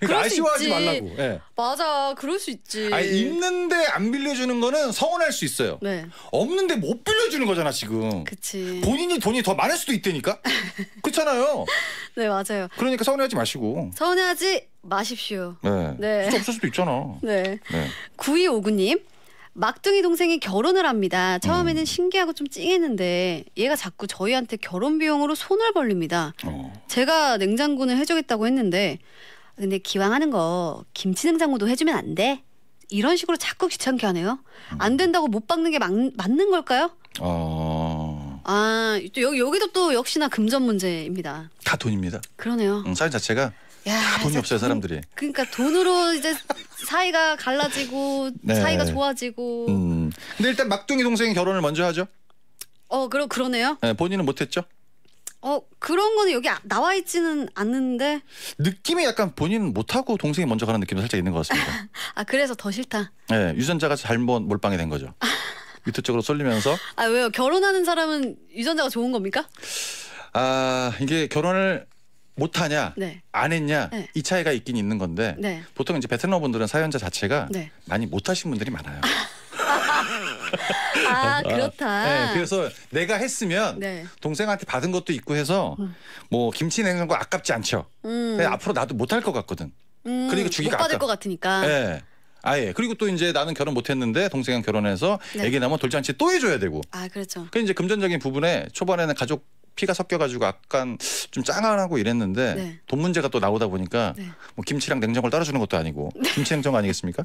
Speaker 1: 그러니까 아쉬워하지 말라고. 네. 맞아, 그럴 수 있지. 아 있는데
Speaker 2: 안 빌려주는 거는 서운할 수 있어요. 네. 없는데 못 빌려주는 거잖아 지금. 그치. 본인이 돈이 더 많을 수도 있다니까. (laughs) 그렇잖아요. 네 맞아요. 그러니까 서운해하지 마시고.
Speaker 1: 서운해하지 마십시오.
Speaker 2: 네. 네. 없을 수도
Speaker 1: 있잖아. 네. 구이 2 5 9님 막둥이 동생이 결혼을 합니다. 처음에는 음. 신기하고 좀 찡했는데 얘가 자꾸 저희한테 결혼 비용으로 손을 벌립니다. 어. 제가 냉장고는 해주겠다고 했는데 근데 기왕 하는 거 김치 냉장고도 해주면 안 돼? 이런 식으로 자꾸 귀찮게 하네요. 안 된다고 못 박는 게 막, 맞는 걸까요?
Speaker 2: 어.
Speaker 1: 아, 또 여기, 여기도 또 역시나 금전 문제입니다. 다 돈입니다. 그러네요.
Speaker 2: 음, 사회 자체가 야, 다 돈이 없어요 사람들이.
Speaker 1: 그러니까 돈으로 이제 사이가 갈라지고 네. 사이가 좋아지고.
Speaker 2: 음. 근데 일단 막둥이 동생이 결혼을 먼저 하죠.
Speaker 1: 어, 그럼 그러네요.
Speaker 2: 네, 본인은 못했죠.
Speaker 1: 어 그런 거는 여기 아, 나와 있지는 않는데
Speaker 2: 느낌이 약간 본인 은 못하고 동생이 먼저 가는 느낌도 살짝 있는 것 같습니다.
Speaker 1: (laughs) 아 그래서 더 싫다.
Speaker 2: 네 유전자가 잘못 몰빵이 된 거죠. 유튜 쪽으로 쏠리면서.
Speaker 1: 아 왜요? 결혼하는 사람은 유전자가 좋은 겁니까?
Speaker 2: 아 이게 결혼을 못하냐 네. 안 했냐 네. 이 차이가 있긴 있는 건데 네. 보통 이제 베트남 분들은 사연자 자체가 네. 많이 못하신 분들이 많아요. (laughs)
Speaker 1: 아, 아 그렇다. 네,
Speaker 2: 그래서 내가 했으면 네. 동생한테 받은 것도 있고 해서 음. 뭐 김치 냉장고 아깝지 않죠. 음. 근데 네, 앞으로 나도 못 할 것 같거든.
Speaker 1: 음, 그러니 주기가 못 받을 아까... 것 같으니까. 네.
Speaker 2: 아예 그리고 또 이제 나는 결혼 못했는데 동생이랑 결혼해서 네. 애기 나면 돌잔치 또 해줘야 되고. 아 그렇죠. 그 이제 금전적인 부분에 초반에는 가족 피가 섞여가지고 약간 좀 짱하고 이랬는데 네. 돈 문제가 또 나오다 보니까 네. 뭐 김치랑 냉장고를 따라주는 것도 아니고 네. 김치 냉장고 아니겠습니까?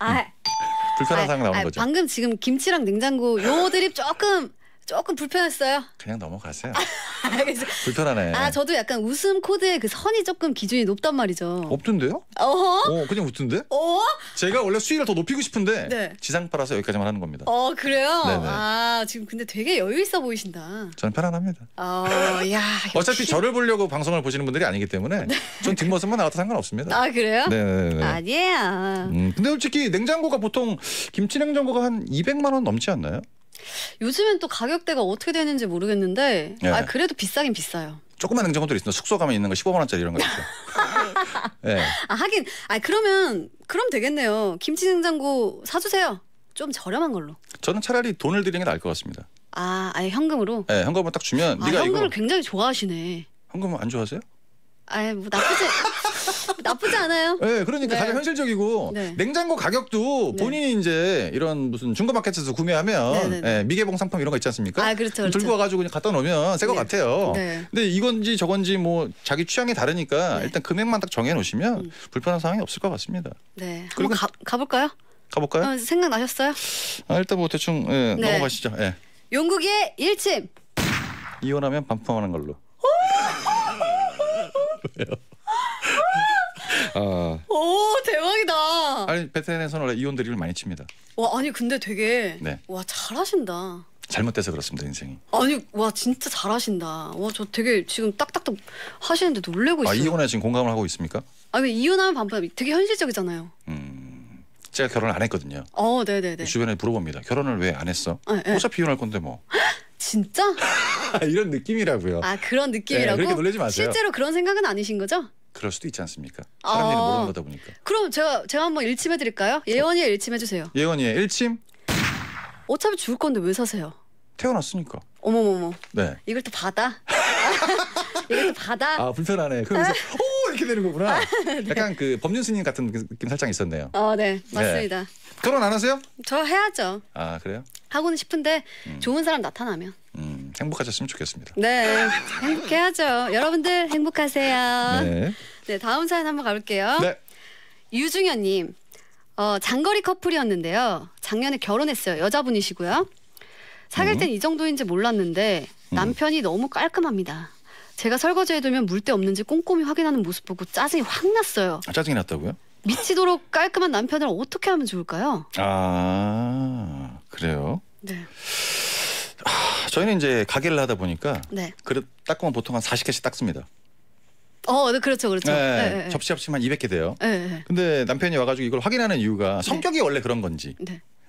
Speaker 2: 아. 응. 음. 불편한 아, 상황 나오는 아, 거죠. 방금
Speaker 1: 지금 김치랑 냉장고 요 드립 조금 조금 불편했어요.
Speaker 2: 그냥 넘어가세요. 아, (laughs) 불편하네. 아
Speaker 1: 저도 약간 웃음 코드의 그 선이 조금 기준이 높단 말이죠. 없던데요? 어허?
Speaker 2: 어 그냥 웃던데? 어? 제가 원래 수위를 더 높이고 싶은데 네. 지상파라서 여기까지만 하는 겁니다.
Speaker 1: 어 그래요? 네네. 아 지금 근데 되게 여유 있어 보이신다.
Speaker 2: 저는 편안합니다.
Speaker 1: 어야 (laughs)
Speaker 2: 어차피 저를 보려고 방송을 보시는 분들이 아니기 때문에 네. 전 뒷모습만 나와도 상관없습니다. 아 그래요? 네네네. 네, 네, 아니에요. 음, 근데 솔직히 냉장고가 보통 김치 냉장고가 한 200만 원 넘지 않나요?
Speaker 1: 요즘엔 또 가격대가 어떻게 되는지 모르겠는데 아, 예. 아 그래도 비싸긴 비싸요.
Speaker 2: 조그만 냉장고들 있습니 숙소 가면 있는 거 15만 원짜리 이런 거 있죠. 네. (laughs)
Speaker 1: 아 하긴 아 그러면 그럼 되겠네요. 김치 냉장고 사주세요. 좀 저렴한 걸로.
Speaker 2: 저는 차라리 돈을 드리는 게 나을 것 같습니다.
Speaker 1: 아 아예 현금으로? 네 예,
Speaker 2: 현금을 딱 주면 아, 네가 현금을 이거
Speaker 1: 굉장히 좋아하시네.
Speaker 2: 현금 안 좋아하세요?
Speaker 1: 아뭐 나쁘지 (laughs) (laughs) 나쁘지 않아요. 네, 그러니까 네. 가장
Speaker 2: 현실적이고 네. 냉장고 가격도 네. 본인이 이제 이런 무슨 중고 마켓에서 구매하면 네, 네, 예, 미개봉 상품 이런 거 있지 않습니까? 아, 그렇죠. 그렇죠. 들고 와가지고 그냥 갖다 놓으면 새거 같아요. 근데 이건지 저건지 뭐 자기 취향이 다르니까 일단 금액만 딱 정해놓으시면 음. 불편한 상황이 없을 것 같습니다.
Speaker 1: 네, 한번 가, 가볼까요? 가볼까요? 어, 생각나셨어요?
Speaker 2: 아, 일단 뭐 대충 예, 네. 넘어가시죠. 예.
Speaker 1: 용국의 일침.
Speaker 2: 이혼하면 반품하는 걸로. (laughs) (laughs) 왜요? 어.
Speaker 1: 오 대박이다.
Speaker 2: 아니 베트남에서는 원래 이혼 드리를 많이 칩니다.
Speaker 1: 와 아니 근데 되게 네. 와 잘하신다.
Speaker 2: 잘못돼서 그렇습니다 인생이.
Speaker 1: 아니 와 진짜 잘하신다. 와 저 되게 지금 딱딱딱 하시는데 놀래고 아, 있어요. 아,
Speaker 2: 이혼에 지금 공감을 하고 있습니까?
Speaker 1: 아니 이혼하면 반반 되게 현실적이잖아요.
Speaker 2: 음 제가 결혼을 안 했거든요.
Speaker 1: 어 네네네. 그
Speaker 2: 주변에 물어봅니다. 결혼을 왜 안 했어? 네, 네. 어차피 이혼할 건데 뭐. 진짜? (laughs) 이런 느낌이라고요. 아
Speaker 1: 그런 느낌이라고? 네, 그렇게 놀라지 마세요. 실제로 그런 생각은 아니신 거죠?
Speaker 2: 그럴 수도 있지 않습니까?
Speaker 1: 아. 사람 일을 아 모르는 거다 보니까. 그럼 제가 제가 한번 일침해 드릴까요? 예원이의 일침 해주세요.
Speaker 2: 예원이의 일침.
Speaker 1: 어차피 죽을 건데 왜 사세요? 태어났으니까. 어머머머. 네. 이걸 또 받아. (laughs) 이걸 또 받아. 아
Speaker 2: 불편하네. 그래서 (laughs) 오 이렇게 되는 거구나. 아, 네. 약간 그 법륜스님 같은 그, 느낌 살짝 있었네요.
Speaker 1: 어, 네 맞습니다. 네. 결혼 안 하세요? 저 해야죠. 아 그래요? 하고는 싶은데 음. 좋은 사람 나타나면.
Speaker 2: 음. 행복하셨으면 좋겠습니다.
Speaker 1: 네, 행복해야죠. 여러분들 행복하세요. 네. 네, 다음 사연 한번 가볼게요. 네. 유중현님, 어, 장거리 커플이었는데요. 작년에 결혼했어요. 여자분이시고요. 사귈 음. 땐이 정도인지 몰랐는데 음. 남편이 너무 깔끔합니다. 제가 설거지해두면 물때 없는지 꼼꼼히 확인하는 모습 보고 짜증이 확 났어요.
Speaker 2: 아, 짜증이 났다고요?
Speaker 1: 미치도록 깔끔한 남편을 어떻게 하면 좋을까요?
Speaker 2: 아 그래요? 네. 아, 저희는 이제 가게를 하다 보니까 네. 그릇 닦으면 보통 한 40개씩 닦습니다.
Speaker 1: 어, 네, 그렇죠, 그렇죠. 네, 네, 네, 네. 접시
Speaker 2: 합치면 200개 돼요. 네, 근데 남편이 와가지고 이걸 확인하는 이유가 성격이 원래 그런 건지,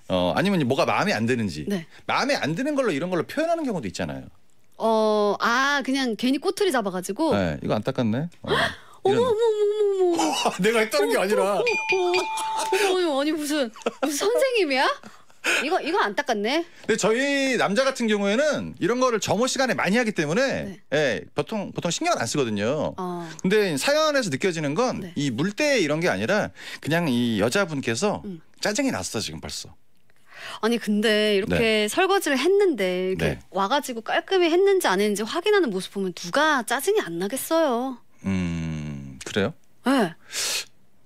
Speaker 2: 어 아니면 뭐가 마음에 안 드는지, 마음에 안 드는 걸로 이런 걸로 표현하는 경우도 있잖아요.
Speaker 1: 어, 아 그냥 괜히 꼬투리 잡아가지고. 네,
Speaker 2: 이거 안 닦았네. 어.
Speaker 1: (gasps) 어머 어머 어머 어머. (laughs)
Speaker 2: 내가 했다는 게 아니라.
Speaker 1: 아니 무슨 무슨 선생님이야? 이거 이거 안 닦았네. 근데
Speaker 2: 저희 남자 같은 경우에는 이런 거를 점호 시간에 많이 하기 때문에 네. 예, 보통 보통 신경을 안 쓰거든요. 어. 근데 사연에서 느껴지는 건이 네. 물때 이런 게 아니라 그냥 이 여자분께서 음. 짜증이 났어 지금 벌써.
Speaker 1: 아니 근데 이렇게 네. 설거지를 했는데 이렇게 네. 와가지고 깔끔히 했는지 안 했는지 확인하는 모습 보면 누가 짜증이 안 나겠어요.
Speaker 2: 음 그래요? 네.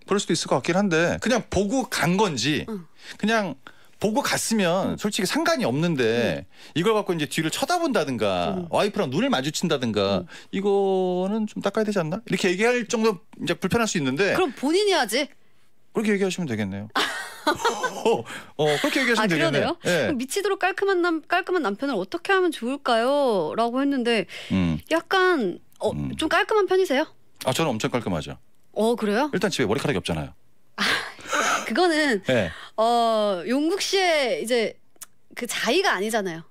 Speaker 2: 그럴 수도 있을 것 같긴 한데 그냥 보고 간 건지 응. 그냥 보고 갔으면 솔직히 상관이 없는데 네. 이걸 갖고 이제 뒤를 쳐다본다든가 음. 와이프랑 눈을 마주친다든가 음. 이거는 좀 닦아야 되지 않나? 이렇게 얘기할 정도 이제 불편할 수 있는데 그럼
Speaker 1: 본인이 하지.
Speaker 2: 그렇게 얘기하시면 되겠네요. 아. (laughs)
Speaker 1: 어,
Speaker 2: 어, 그렇게 얘기하시면 아, 되겠네요. 네.
Speaker 1: 미치도록 깔끔한 남 깔끔한 남편을 어떻게 하면 좋을까요?라고 했는데 음. 약간 어, 음. 좀 깔끔한 편이세요?
Speaker 2: 아 저는 엄청 깔끔하죠. 어 그래요? 일단 집에 머리카락이 없잖아요. 아, 그거는 네.
Speaker 1: 어, 용국 씨의 이제 그 자의가 아니잖아요.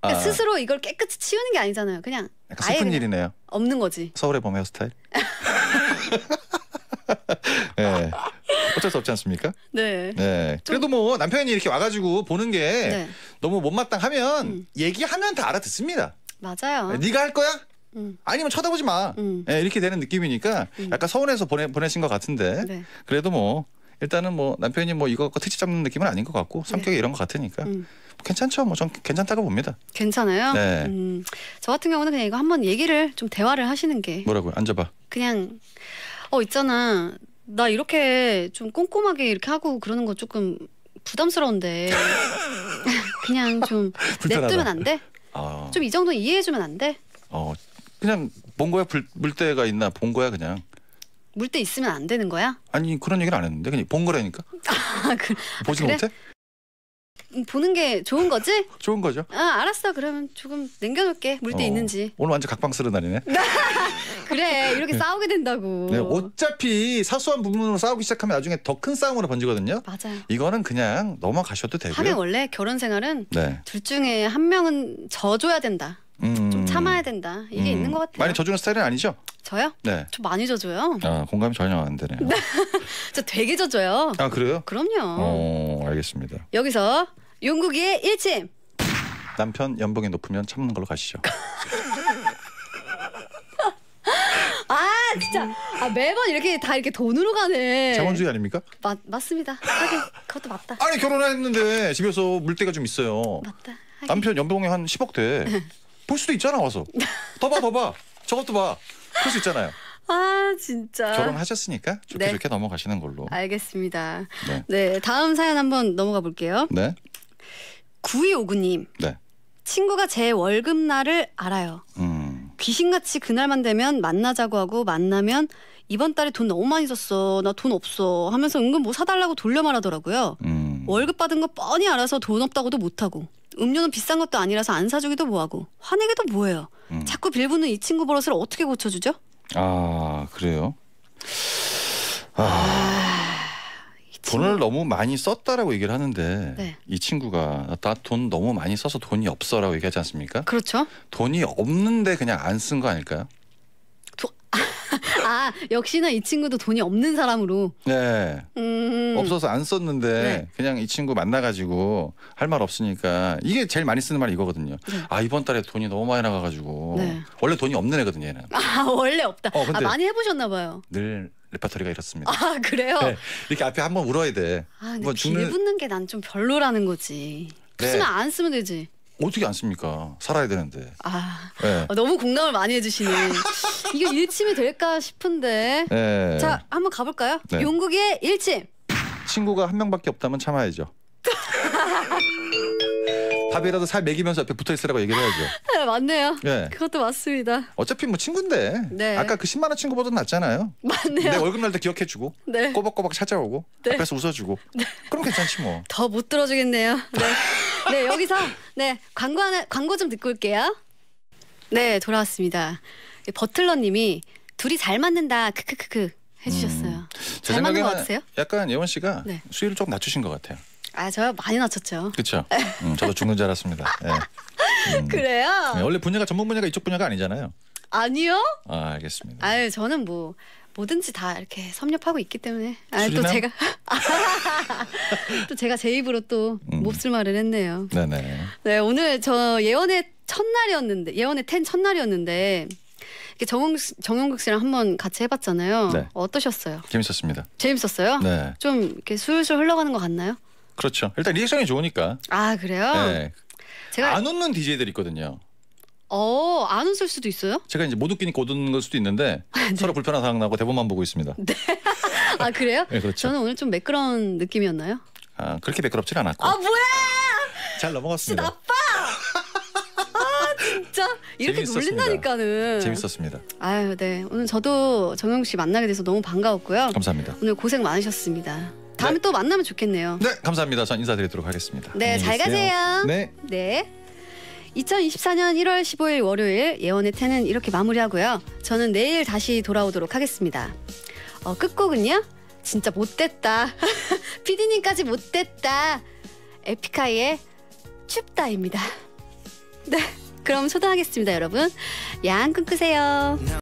Speaker 1: 그러니까 아. 스스로 이걸 깨끗이 치우는 게 아니잖아요. 그냥 약간 슬픈 그냥 일이네요. 없는 거지.
Speaker 2: 서울의 봄 헤어스타일. (laughs) 네. 어쩔 수 없지 않습니까? 네. 네. 그래도 뭐 남편이 이렇게 와가지고 보는 게 네. 너무 못마땅하면 음. 얘기하면 다 알아듣습니다.
Speaker 1: 맞아요. 네, 가할 거야? 음. 아니면 쳐다보지
Speaker 2: 마. 음. 네, 이렇게 되는 느낌이니까 음. 약간 서운해서 보내, 보내신 것 같은데 네. 그래도 뭐 일단은 뭐 남편이 뭐 이거 갖고 특집 잡는 느낌은 아닌 것 같고 네. 성격이 네. 이런 것 같으니까 음. 괜찮죠. 뭐전 괜찮다고 봅니다.
Speaker 1: 괜찮아요. 네. 음, 저 같은 경우는 그냥 이거 한번 얘기를 좀 대화를 하시는 게
Speaker 2: 뭐라고요? 앉아봐.
Speaker 1: 그냥 어 있잖아. 나 이렇게 좀 꼼꼼하게 이렇게 하고 그러는 거 조금 부담스러운데 (laughs) 그냥 좀 냅두면 안 돼? 아. 좀이 정도 이해해주면 안 돼?
Speaker 2: 어 그냥 본 거야 불, 물때가 있나 본 거야 그냥.
Speaker 1: 물때 있으면 안 되는 거야?
Speaker 2: 아니 그런 얘기를 안 했는데 그냥 본 거라니까. (laughs)
Speaker 1: 아, 그, 아, 보지 그래? 못해? 음, 보는 게 좋은 거지? (laughs) 좋은 거죠. 아 알았어. 그러면 조금 남겨놓을게. 물때 어, 있는지.
Speaker 2: 오늘 완전 각방 쓰는 날이네.
Speaker 1: (laughs) 그래 이렇게 네. 싸우게 된다고. 네,
Speaker 2: 어차피 사소한 부분으로 싸우기 시작하면 나중에 더 큰 싸움으로 번지거든요. 맞아요. 이거는 그냥 넘어가셔도 되고요. 하긴
Speaker 1: 원래 결혼 생활은 네. 둘 중에 한 명은 져줘야 된다.
Speaker 2: 음... 좀 참아야
Speaker 1: 된다. 이게 음... 있는 것 같아요. 많이
Speaker 2: 져주는 스타일은 아니죠? 저요? 네. 저
Speaker 1: 많이 져줘요.
Speaker 2: 아 공감이 전혀 안 되네요. 네.
Speaker 1: (laughs) 저 되게 져줘요. 아
Speaker 2: 그래요? 그럼요. 어 알겠습니다.
Speaker 1: 여기서 용국이의 일침.
Speaker 2: 남편 연봉이 높으면 참는 걸로 가시죠. (laughs)
Speaker 1: 아 진짜 아, 매번 이렇게 다 이렇게 돈으로 가네. 자본주의 아닙니까? 맞 맞습니다. 하긴 그것도
Speaker 2: 맞다. 아니 결혼했는데 집에서 물때가 좀 있어요. 맞다. 하긴. 남편 연봉이 한 10억 돼. 볼 수도 있잖아 와서. 더봐더 봐. 저것도 봐. 그럴 수 있잖아요.
Speaker 1: 아 진짜
Speaker 2: 결혼하셨으니까 좋게 네. 좋게 넘어가시는 걸로.
Speaker 1: 알겠습니다. 네. 네 다음 사연 한번 넘어가 볼게요. 네. 9 2오9님 네. 친구가 제 월급 날을 알아요. 음. 귀신같이 그날만 되면 만나자고 하고 만나면 이번 달에 돈 너무 많이 썼어 나 돈 없어 하면서 은근 뭐 사달라고 돌려 말하더라고요. 음. 월급 받은 거 뻔히 알아서 돈 없다고도 못하고 음료는 비싼 것도 아니라서 안 사주기도 뭐하고 화내기도 뭐해요. 음. 자꾸 빌부는 이 친구 버릇을 어떻게 고쳐주죠?
Speaker 2: 아 그래요? 아, 아 돈을 너무 많이 썼다라고 얘기를 하는데 네. 이 친구가 나돈 너무 많이 써서 돈이 없어라고 얘기하지 않습니까? 그렇죠. 돈이 없는데 그냥 안 쓴 거 아닐까요?
Speaker 1: 아 역시나 이 친구도 돈이 없는 사람으로. 네. 음. 없어서
Speaker 2: 안 썼는데 네. 그냥 이 친구 만나가지고 할 말 없으니까 이게 제일 많이 쓰는 말이 이거거든요. 네. 아 이번 달에 돈이 너무 많이 나가가지고 네. 원래 돈이 없는 애거든요 얘는.
Speaker 1: 아 원래 없다. 어, 아 많이 해보셨나 봐요.
Speaker 2: 늘 레파토리가 이렇습니다.
Speaker 1: 아 그래요? 네.
Speaker 2: 이렇게 앞에 한번 울어야 돼. 아 근데 빌 죽는...
Speaker 1: 붙는 게 난 좀 별로라는 거지. 네. 쓰면 안 쓰면 되지.
Speaker 2: 어떻게 안 씁니까? 살아야 되는데. 아 네.
Speaker 1: 너무 공감을 많이 해주시는. (laughs) 이거 일침이 될까 싶은데. 네. 자 한번 가볼까요? 네. 용국의 일침.
Speaker 2: 친구가 한 명밖에 없다면 참아야죠. 밥이라도 살 먹이면서 옆에 붙어 있으라고 얘기를 해야죠.
Speaker 1: (laughs) 네, 맞네요. 예. 그것도 맞습니다.
Speaker 2: 어차피 뭐 친구인데. 네. 아까 그 10만 원 친구보다 낫잖아요.
Speaker 1: 맞네요. 내 월급
Speaker 2: 날때 기억해 주고. 네. 꼬박꼬박 찾아오고. 네. 앞에서 웃어 주고. 네. 그럼 괜찮지 뭐.
Speaker 1: 더못 들어 주겠네요. 네. 네, 여기서 네, 광고 하나 광고 좀 듣고 올게요. 네, 돌아왔습니다. 버틀러 님이 둘이 잘 맞는다. 크크크크 해 주셨어요. 음, 잘 맞는 거 같으세요?
Speaker 2: 약간 예원 씨가 네. 수위를 좀 낮추신 것 같아요.
Speaker 1: 아, 저요? 많이 낮췄죠.
Speaker 2: 그렇죠. 음, 저도 죽는 줄 알았습니다.
Speaker 1: 예. (laughs) 음, 그래요? 네,
Speaker 2: 원래 분야가 전문 분야가 이쪽 분야가 아니잖아요. 아니요? 아, 알겠습니다.
Speaker 1: 아 저는 뭐 뭐든지 다 이렇게 섭렵하고 있기 때문에 아, 또 제가 (laughs) 또 제가 제 입으로 또 음. 몹쓸 말을 했네요. 네네. 네 오늘 저 예원의 첫날이었는데 예원의 텐 첫날이었는데 정용 정용국 씨랑 한번 같이 해봤잖아요. 네. 어떠셨어요? 재밌었습니다. 재밌었어요? 네. 좀 이렇게 술술 흘러가는 것 같나요?
Speaker 2: 그렇죠. 일단 리액션이 좋으니까.
Speaker 1: 아 그래요? 네.
Speaker 2: 제가 안 웃는 DJ들 있거든요.
Speaker 1: 어, 안 웃을 수도 있어요?
Speaker 2: 제가 이제 못 웃기니까 못 웃는 걸 수도 있는데 (laughs) 네. 서로 불편한 상황 나고 대본만 보고 있습니다. 네.
Speaker 1: 아 그래요? 네, 그렇죠. 저는 오늘 좀 매끄러운 느낌이었나요?
Speaker 2: 아 그렇게 매끄럽진 않았고. 아 뭐야? 잘 넘어갔습니다. 나빠.
Speaker 1: 아, 진짜 이렇게 놀린다니까는. 재밌었습니다. 아유 네 오늘 저도 정영 씨 만나게 돼서 너무 반가웠고요. 감사합니다. 오늘 고생 많으셨습니다. 다음에 네. 또 만나면 좋겠네요. 네,
Speaker 2: 감사합니다. 전 인사드리도록 하겠습니다. 네, 잘 가세요. 네.
Speaker 1: 네. 2024년 1월 15일 월요일 예원의 텐은 이렇게 마무리하고요. 저는 내일 다시 돌아오도록 하겠습니다. 어, 끝곡은요. 진짜 못됐다. (laughs) 피디님까지 못됐다. 에픽하이의 춥다입니다. 네, 그럼 초등하겠습니다, 여러분. 양 끊으세요.